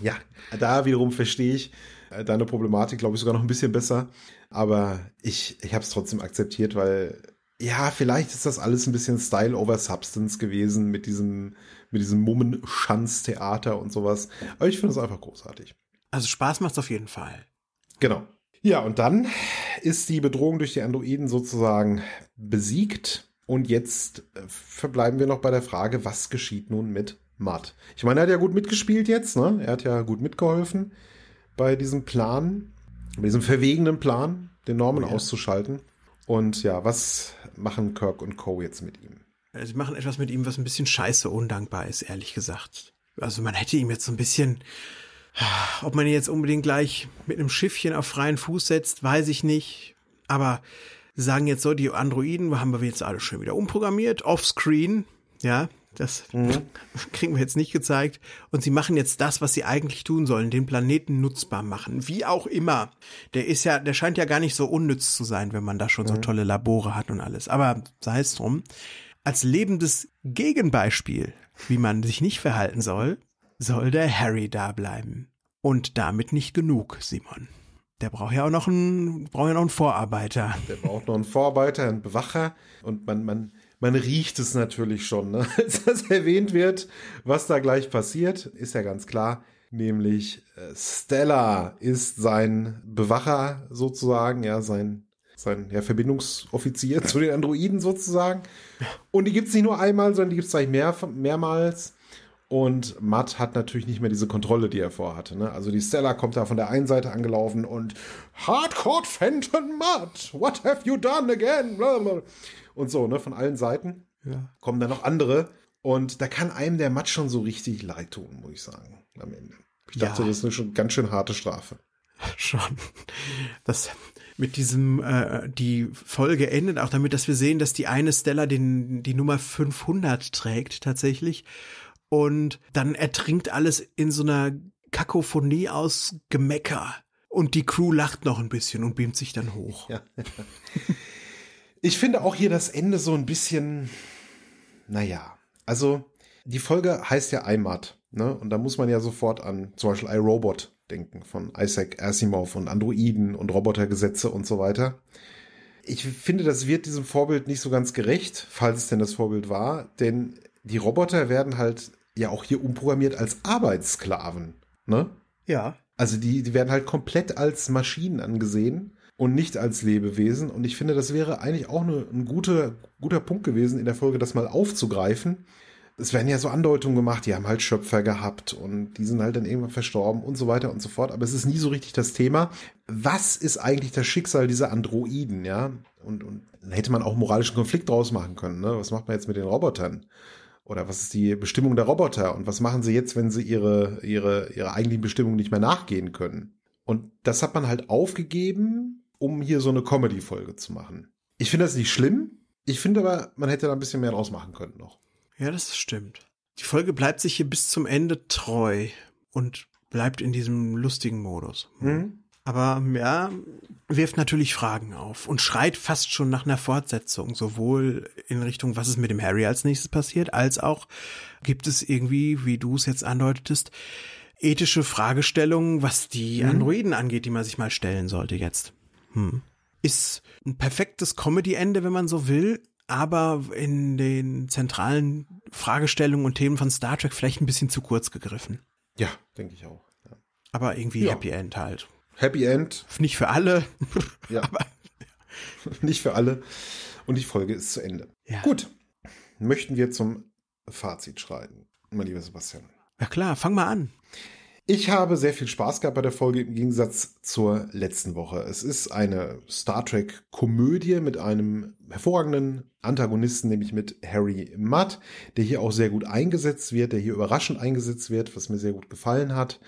ja, da wiederum verstehe ich äh, deine Problematik, glaube ich, sogar noch ein bisschen besser. Aber ich, ich habe es trotzdem akzeptiert, weil ja, vielleicht ist das alles ein bisschen Style over Substance gewesen mit diesem, mit diesem Mummenschanztheater und sowas. Aber ich finde es einfach großartig. Also Spaß macht es auf jeden Fall. Genau. Ja, und dann ist die Bedrohung durch die Androiden sozusagen besiegt. Und jetzt äh, verbleiben wir noch bei der Frage, was geschieht nun mit Matt? Ich meine, er hat ja gut mitgespielt jetzt, ne? Er hat ja gut mitgeholfen bei diesem Plan, bei diesem verwegenen Plan, den Norman oh, ja. auszuschalten. Und ja, was machen Kirk und Co. jetzt mit ihm? Also, sie machen etwas mit ihm, was ein bisschen scheiße undankbar ist, ehrlich gesagt. Also man hätte ihm jetzt so ein bisschen ob man jetzt unbedingt gleich mit einem Schiffchen auf freien Fuß setzt, weiß ich nicht. Aber sagen jetzt so, die Androiden haben wir jetzt alle schön wieder umprogrammiert, offscreen, ja, das mhm. kriegen wir jetzt nicht gezeigt. Und sie machen jetzt das, was sie eigentlich tun sollen, den Planeten nutzbar machen. Wie auch immer. Der ist ja, der scheint ja gar nicht so unnütz zu sein, wenn man da schon mhm. so tolle Labore hat und alles. Aber sei es drum. Als lebendes Gegenbeispiel, wie man sich nicht verhalten soll, soll der Harry da bleiben. Und damit nicht genug, Simon. Der braucht ja auch noch einen, braucht ja noch einen Vorarbeiter. Der braucht noch einen Vorarbeiter, einen Bewacher. Und man, man, man riecht es natürlich schon, ne? als das erwähnt wird, was da gleich passiert, ist ja ganz klar. Nämlich äh, Stella ist sein Bewacher sozusagen, ja, sein, sein ja, Verbindungsoffizier zu den Androiden sozusagen. Und die gibt es nicht nur einmal, sondern die gibt's gleich mehr, mehrmals. Und Matt hat natürlich nicht mehr diese Kontrolle, die er vorhatte. Ne? Also die Stella kommt da von der einen Seite angelaufen und Hardcore Phantom Matt, what have you done again? Und so, ne, von allen Seiten ja. kommen dann noch andere. Und da kann einem der Matt schon so richtig leid tun, muss ich sagen, am Ende. Ich dachte, ja. das ist eine schon ganz schön harte Strafe. Schon. Das mit diesem, äh, die Folge endet auch damit, dass wir sehen, dass die eine Stella den, die Nummer 500 trägt tatsächlich und dann ertrinkt alles in so einer Kakophonie aus Gemecker. Und die Crew lacht noch ein bisschen und beamt sich dann hoch. Ja. Ich finde auch hier das Ende so ein bisschen, naja, also die Folge heißt ja Heimat, ne? Und da muss man ja sofort an zum Beispiel iRobot denken von Isaac Asimov und Androiden und Robotergesetze und so weiter. Ich finde, das wird diesem Vorbild nicht so ganz gerecht, falls es denn das Vorbild war, denn die Roboter werden halt ja auch hier umprogrammiert als Arbeitssklaven. Ne? Ja. Also die, die werden halt komplett als Maschinen angesehen und nicht als Lebewesen. Und ich finde, das wäre eigentlich auch eine, ein guter, guter Punkt gewesen, in der Folge das mal aufzugreifen. Es werden ja so Andeutungen gemacht, die haben halt Schöpfer gehabt und die sind halt dann irgendwann verstorben und so weiter und so fort. Aber es ist nie so richtig das Thema. Was ist eigentlich das Schicksal dieser Androiden, ja? Und, und hätte man auch moralischen Konflikt draus machen können, ne? Was macht man jetzt mit den Robotern? Oder was ist die Bestimmung der Roboter? Und was machen sie jetzt, wenn sie ihre, ihre, ihre eigentlichen Bestimmungen nicht mehr nachgehen können? Und das hat man halt aufgegeben, um hier so eine Comedy-Folge zu machen. Ich finde das nicht schlimm. Ich finde aber, man hätte da ein bisschen mehr draus machen können noch. Ja, das stimmt. Die Folge bleibt sich hier bis zum Ende treu und bleibt in diesem lustigen Modus. Mhm. Aber ja, wirft natürlich Fragen auf und schreit fast schon nach einer Fortsetzung, sowohl in Richtung, was ist mit dem Harry als nächstes passiert, als auch gibt es irgendwie, wie du es jetzt andeutetest, ethische Fragestellungen, was die mhm. Androiden angeht, die man sich mal stellen sollte jetzt. Hm. Ist ein perfektes Comedy-Ende, wenn man so will, aber in den zentralen Fragestellungen und Themen von Star Trek vielleicht ein bisschen zu kurz gegriffen. Ja, denke ich auch. Ja. Aber irgendwie ja. Happy End halt. Happy End. Nicht für alle. Ja. Aber, nicht für alle. Und die Folge ist zu Ende. Ja. Gut. Möchten wir zum Fazit schreiten, mein lieber Sebastian. Na klar, fang mal an. Ich habe sehr viel Spaß gehabt bei der Folge im Gegensatz zur letzten Woche. Es ist eine Star Trek Komödie mit einem hervorragenden Antagonisten, nämlich mit Harry Mudd, der hier auch sehr gut eingesetzt wird, der hier überraschend eingesetzt wird, was mir sehr gut gefallen hat.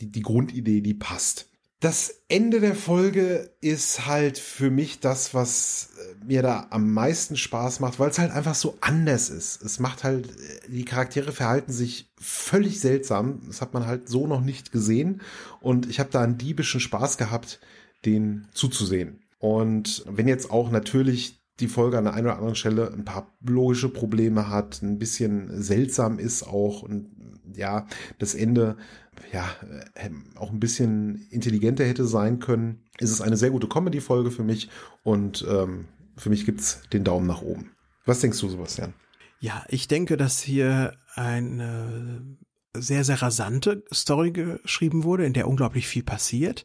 Die, die Grundidee, die passt das Ende der Folge ist halt für mich das, was äh, mir da am meisten Spaß macht, weil es halt einfach so anders ist. Es macht halt, äh, die Charaktere verhalten sich völlig seltsam. Das hat man halt so noch nicht gesehen. Und ich habe da einen diebischen Spaß gehabt, den zuzusehen. Und wenn jetzt auch natürlich die Folge an der einen oder anderen Stelle ein paar logische Probleme hat, ein bisschen seltsam ist auch und ja, das Ende ja äh, auch ein bisschen intelligenter hätte sein können, ist es eine sehr gute Comedy-Folge für mich und ähm, für mich gibt es den Daumen nach oben. Was denkst du, Sebastian? Ja, ich denke, dass hier eine sehr, sehr rasante Story geschrieben wurde, in der unglaublich viel passiert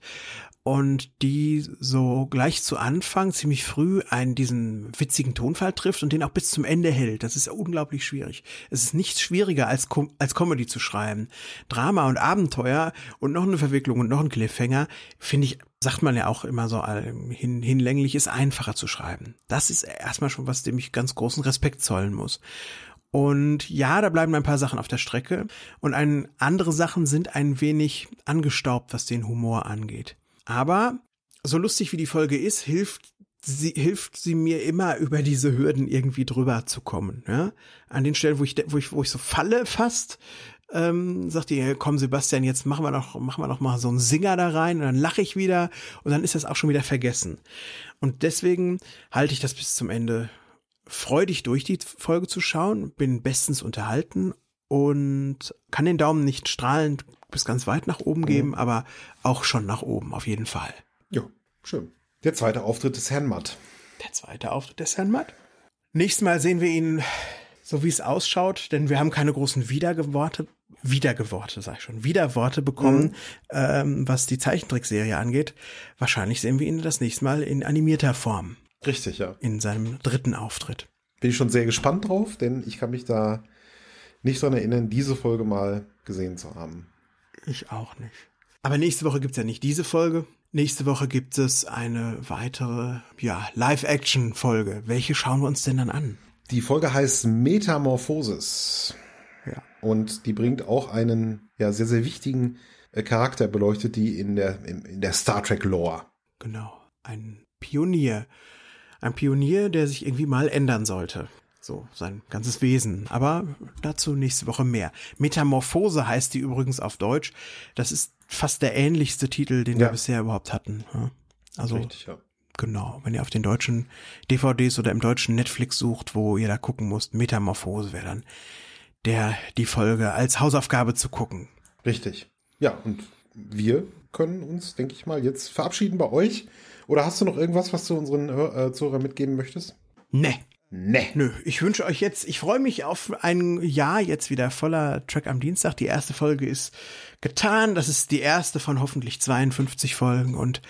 und die so gleich zu Anfang ziemlich früh einen diesen witzigen Tonfall trifft und den auch bis zum Ende hält. Das ist unglaublich schwierig. Es ist nichts schwieriger als Com als Comedy zu schreiben. Drama und Abenteuer und noch eine Verwicklung und noch ein Cliffhanger finde ich sagt man ja auch immer so hin, hinlänglich ist einfacher zu schreiben. Das ist erstmal schon was, dem ich ganz großen Respekt zollen muss. Und ja, da bleiben ein paar Sachen auf der Strecke und ein, andere Sachen sind ein wenig angestaubt, was den Humor angeht. Aber so lustig wie die Folge ist, hilft sie, hilft sie mir immer über diese Hürden irgendwie drüber zu kommen. Ja? An den Stellen, wo ich, wo ich, wo ich so falle fast, ähm, sagt ihr, komm Sebastian, jetzt machen wir noch, machen wir noch mal so einen Singer da rein und dann lache ich wieder und dann ist das auch schon wieder vergessen. Und deswegen halte ich das bis zum Ende freudig durch die Folge zu schauen, bin bestens unterhalten und kann den Daumen nicht strahlend bis ganz weit nach oben mhm. geben, aber auch schon nach oben auf jeden Fall. Ja, schön. Der zweite Auftritt des Herrn Matt. Der zweite Auftritt des Herrn Matt. Nächstes Mal sehen wir ihn so wie es ausschaut, denn wir haben keine großen Wiedergeworte, Wiedergeworte, sag ich schon, Wiederworte bekommen, mhm. ähm, was die Zeichentrickserie angeht. Wahrscheinlich sehen wir ihn das nächste Mal in animierter Form. Richtig, ja. In seinem dritten Auftritt. Bin ich schon sehr gespannt drauf, denn ich kann mich da nicht dran erinnern, diese Folge mal gesehen zu haben. Ich auch nicht. Aber nächste Woche gibt es ja nicht diese Folge. Nächste Woche gibt es eine weitere, ja, Live-Action-Folge. Welche schauen wir uns denn dann an? Die Folge heißt Metamorphosis. Ja. Und die bringt auch einen, ja, sehr, sehr wichtigen äh, Charakter beleuchtet, die in der, in der Star Trek-Lore. Genau. Ein Pionier. Ein Pionier, der sich irgendwie mal ändern sollte. So, sein ganzes Wesen. Aber dazu nächste Woche mehr. Metamorphose heißt die übrigens auf Deutsch. Das ist fast der ähnlichste Titel, den ja. wir bisher überhaupt hatten. Also, Richtig, ja. genau. Wenn ihr auf den deutschen DVDs oder im deutschen Netflix sucht, wo ihr da gucken müsst, Metamorphose wäre dann der, die Folge als Hausaufgabe zu gucken. Richtig. Ja, und wir können uns, denke ich mal, jetzt verabschieden bei euch. Oder hast du noch irgendwas, was du unseren äh, Zuhörern mitgeben möchtest? Nee. Nee. Nö, ich wünsche euch jetzt, ich freue mich auf ein Jahr jetzt wieder voller Track am Dienstag. Die erste Folge ist getan. Das ist die erste von hoffentlich 52 Folgen und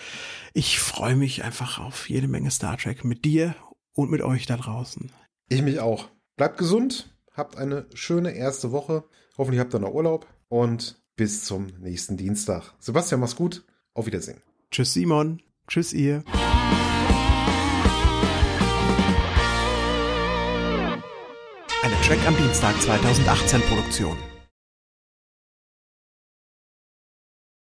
ich freue mich einfach auf jede Menge Star Trek mit dir und mit euch da draußen. Ich mich auch. Bleibt gesund, habt eine schöne erste Woche. Hoffentlich habt ihr noch Urlaub und bis zum nächsten Dienstag. Sebastian, mach's gut. Auf Wiedersehen. Tschüss, Simon. Tschüss, ihr. Shrek am Dienstag 2018 Produktion.